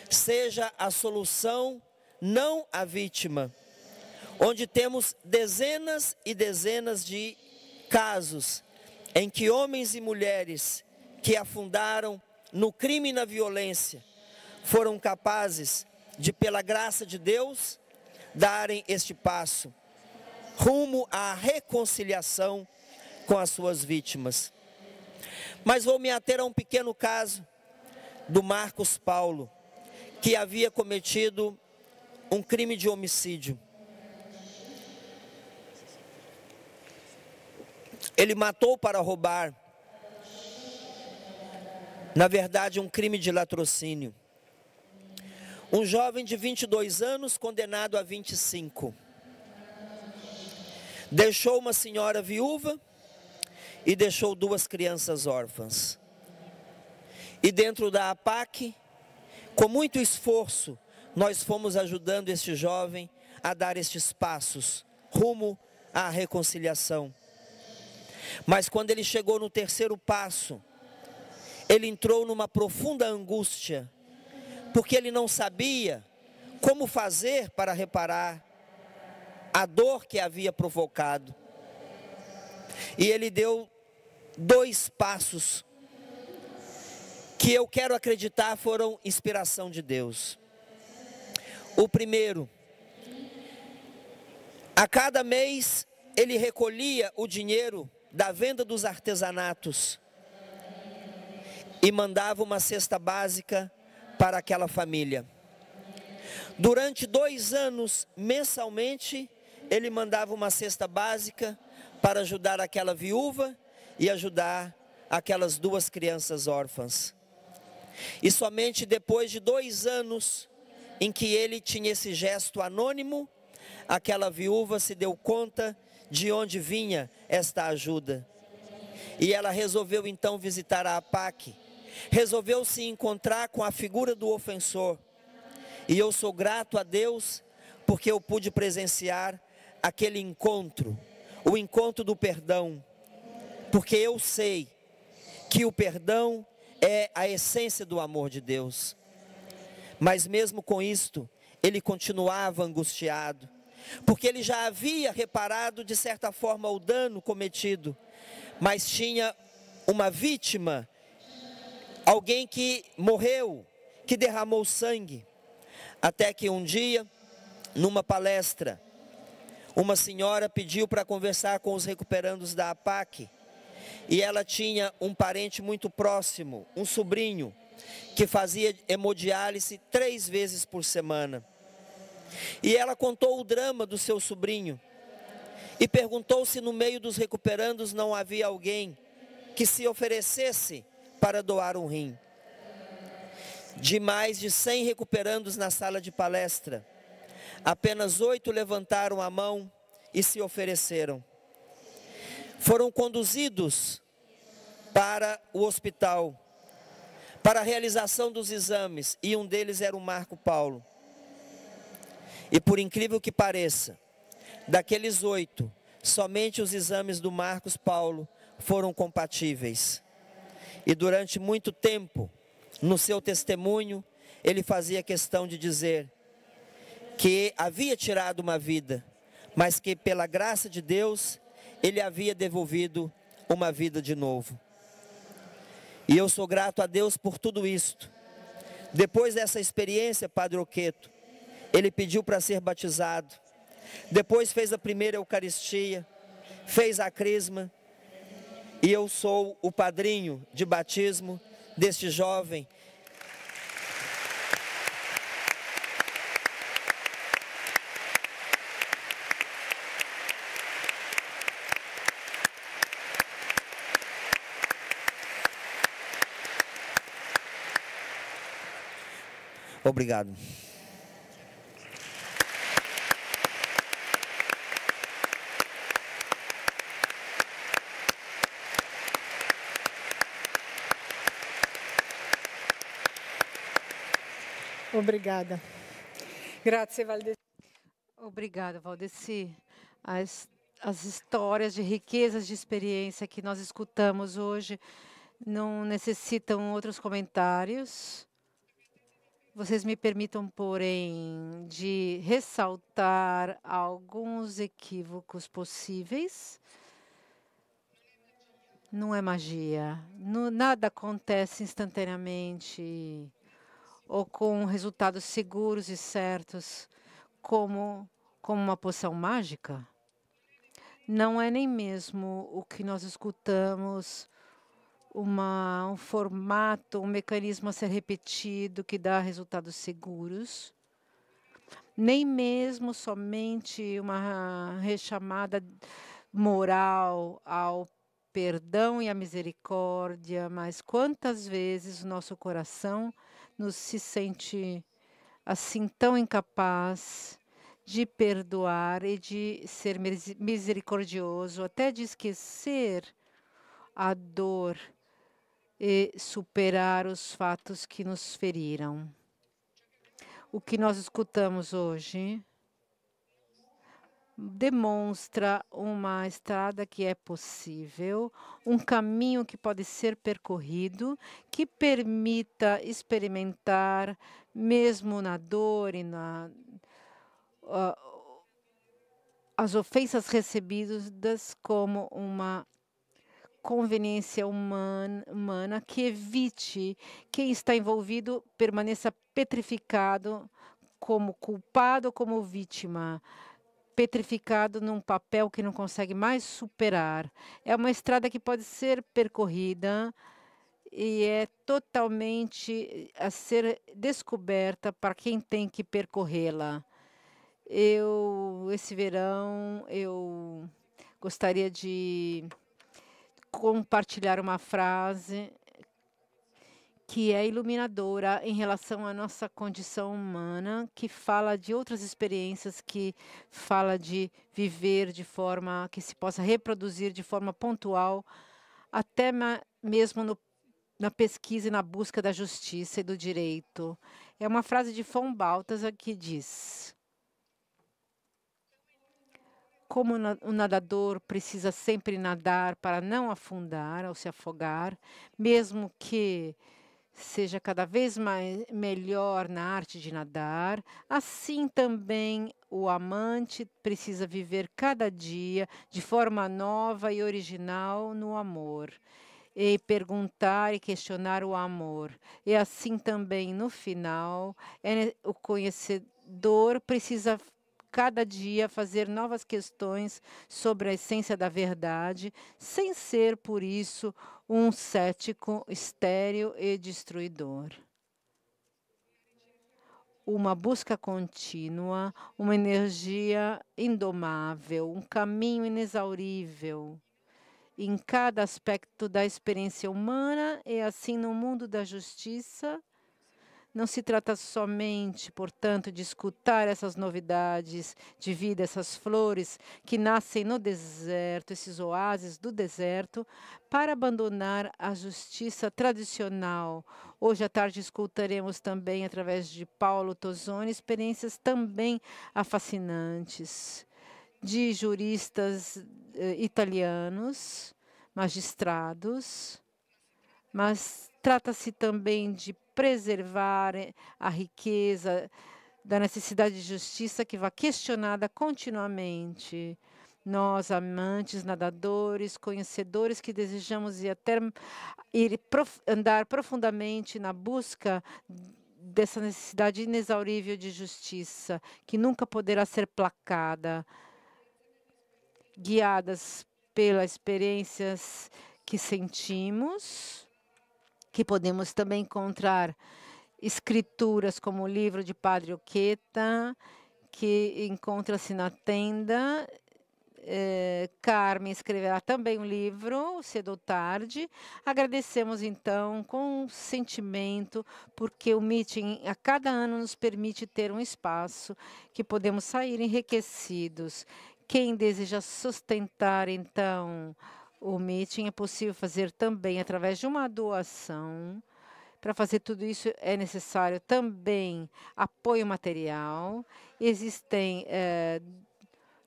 Seja a solução, não a vítima, onde temos dezenas e dezenas de casos em que homens e mulheres que afundaram no crime e na violência foram capazes de, pela graça de Deus, darem este passo rumo à reconciliação com as suas vítimas. Mas vou me ater a um pequeno caso do Marcos Paulo, que havia cometido um crime de homicídio. Ele matou para roubar. Na verdade, um crime de latrocínio. Um jovem de 22 anos condenado a 25. Deixou uma senhora viúva e deixou duas crianças órfãs. E dentro da APAC, com muito esforço, nós fomos ajudando este jovem a dar estes passos rumo à reconciliação. Mas quando ele chegou no terceiro passo, ele entrou numa profunda angústia, porque ele não sabia como fazer para reparar a dor que havia provocado. E ele deu dois passos que eu quero acreditar foram inspiração de Deus. O primeiro, a cada mês ele recolhia o dinheiro da venda dos artesanatos e mandava uma cesta básica para aquela família. Durante dois anos, mensalmente, ele mandava uma cesta básica para ajudar aquela viúva e ajudar aquelas duas crianças órfãs. E somente depois de dois anos em que ele tinha esse gesto anônimo, aquela viúva se deu conta de onde vinha esta ajuda. E ela resolveu então visitar a APAC, resolveu se encontrar com a figura do ofensor. E eu sou grato a Deus porque eu pude presenciar aquele encontro, o encontro do perdão, porque eu sei que o perdão é a essência do amor de Deus. Mas mesmo com isto, ele continuava angustiado, porque ele já havia reparado de certa forma o dano cometido, mas tinha uma vítima, alguém que morreu, que derramou sangue. Até que um dia, numa palestra, uma senhora pediu para conversar com os recuperandos da APAC e ela tinha um parente muito próximo, um sobrinho, que fazia hemodiálise três vezes por semana. E ela contou o drama do seu sobrinho e perguntou se no meio dos recuperandos não havia alguém que se oferecesse para doar um rim. De mais de 100 recuperandos na sala de palestra, Apenas oito levantaram a mão e se ofereceram. Foram conduzidos para o hospital, para a realização dos exames, e um deles era o Marco Paulo. E por incrível que pareça, daqueles oito, somente os exames do Marcos Paulo foram compatíveis. E durante muito tempo, no seu testemunho, ele fazia questão de dizer: que havia tirado uma vida, mas que pela graça de Deus ele havia devolvido uma vida de novo. E eu sou grato a Deus por tudo isto. Depois dessa experiência, Padre Oqueto, ele pediu para ser batizado. Depois fez a primeira Eucaristia, fez a crisma. E eu sou o padrinho de batismo deste jovem Obrigado. Obrigada. Grazie, Valdeci. Obrigada, Valdeci. As, as histórias de riquezas de experiência que nós escutamos hoje não necessitam outros comentários. Vocês me permitam, porém, de ressaltar alguns equívocos possíveis. Não é magia. Não, nada acontece instantaneamente ou com resultados seguros e certos, como, como uma poção mágica. Não é nem mesmo o que nós escutamos uma, um formato, um mecanismo a ser repetido que dá resultados seguros, nem mesmo somente uma rechamada moral ao perdão e à misericórdia, mas quantas vezes o nosso coração nos se sente assim tão incapaz de perdoar e de ser misericordioso, até de esquecer a dor e superar os fatos que nos feriram. O que nós escutamos hoje demonstra uma estrada que é possível, um caminho que pode ser percorrido, que permita experimentar, mesmo na dor e na uh, as ofensas recebidas como uma conveniência humana, humana que evite quem está envolvido permaneça petrificado como culpado, como vítima, petrificado num papel que não consegue mais superar. É uma estrada que pode ser percorrida e é totalmente eh, a ser descoberta para quem tem que percorrê-la. Eu esse verão eu gostaria de compartilhar uma frase que é iluminadora em relação à nossa condição humana, que fala de outras experiências, que fala de viver de forma que se possa reproduzir de forma pontual, até mesmo no, na pesquisa e na busca da justiça e do direito. É uma frase de Fon Baltas que diz: como o nadador precisa sempre nadar para não afundar ou se afogar, mesmo que seja cada vez mais melhor na arte de nadar, assim também o amante precisa viver cada dia de forma nova e original no amor. E perguntar e questionar o amor. E assim também, no final, é, o conhecedor precisa cada dia fazer novas questões sobre a essência da verdade, sem ser, por isso, um cético estéril e destruidor uma busca contínua, uma energia indomável, um caminho inexaurível em cada aspecto da experiência humana e assim no mundo da justiça não se trata somente, portanto, de escutar essas novidades de vida, essas flores que nascem no deserto, esses oásis do deserto, para abandonar a justiça tradicional. Hoje à tarde escutaremos também, através de Paulo Tozoni, experiências também fascinantes de juristas eh, italianos, magistrados, mas Trata-se também de preservar eh, a riqueza da necessidade de justiça que vá questionada continuamente. Nós, amantes, nadadores, conhecedores que desejamos ir até ir prof, andar profundamente na busca dessa necessidade inexaurível de justiça, que nunca poderá ser placada, guiadas pelas experiências que sentimos que podemos também encontrar escrituras como o livro de Padre Oqueta, que encontra-se na tenda. É, eh, Carmen escreverá também um livro, cedo ou tarde. Agradecemos, então, com sentimento, porque o meeting a cada ano nos permite ter um espaço que podemos sair enriquecidos. Quem deseja sustentar, então, o meeting é possível fazer também através de uma doação. Para fazer tudo isso é necessário também apoio material. Existem é,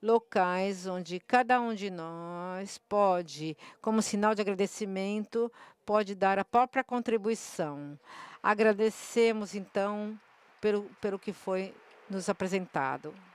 locais onde cada um de nós pode, como sinal de agradecimento, pode dar a própria contribuição. Agradecemos, então, pelo, pelo que foi nos apresentado.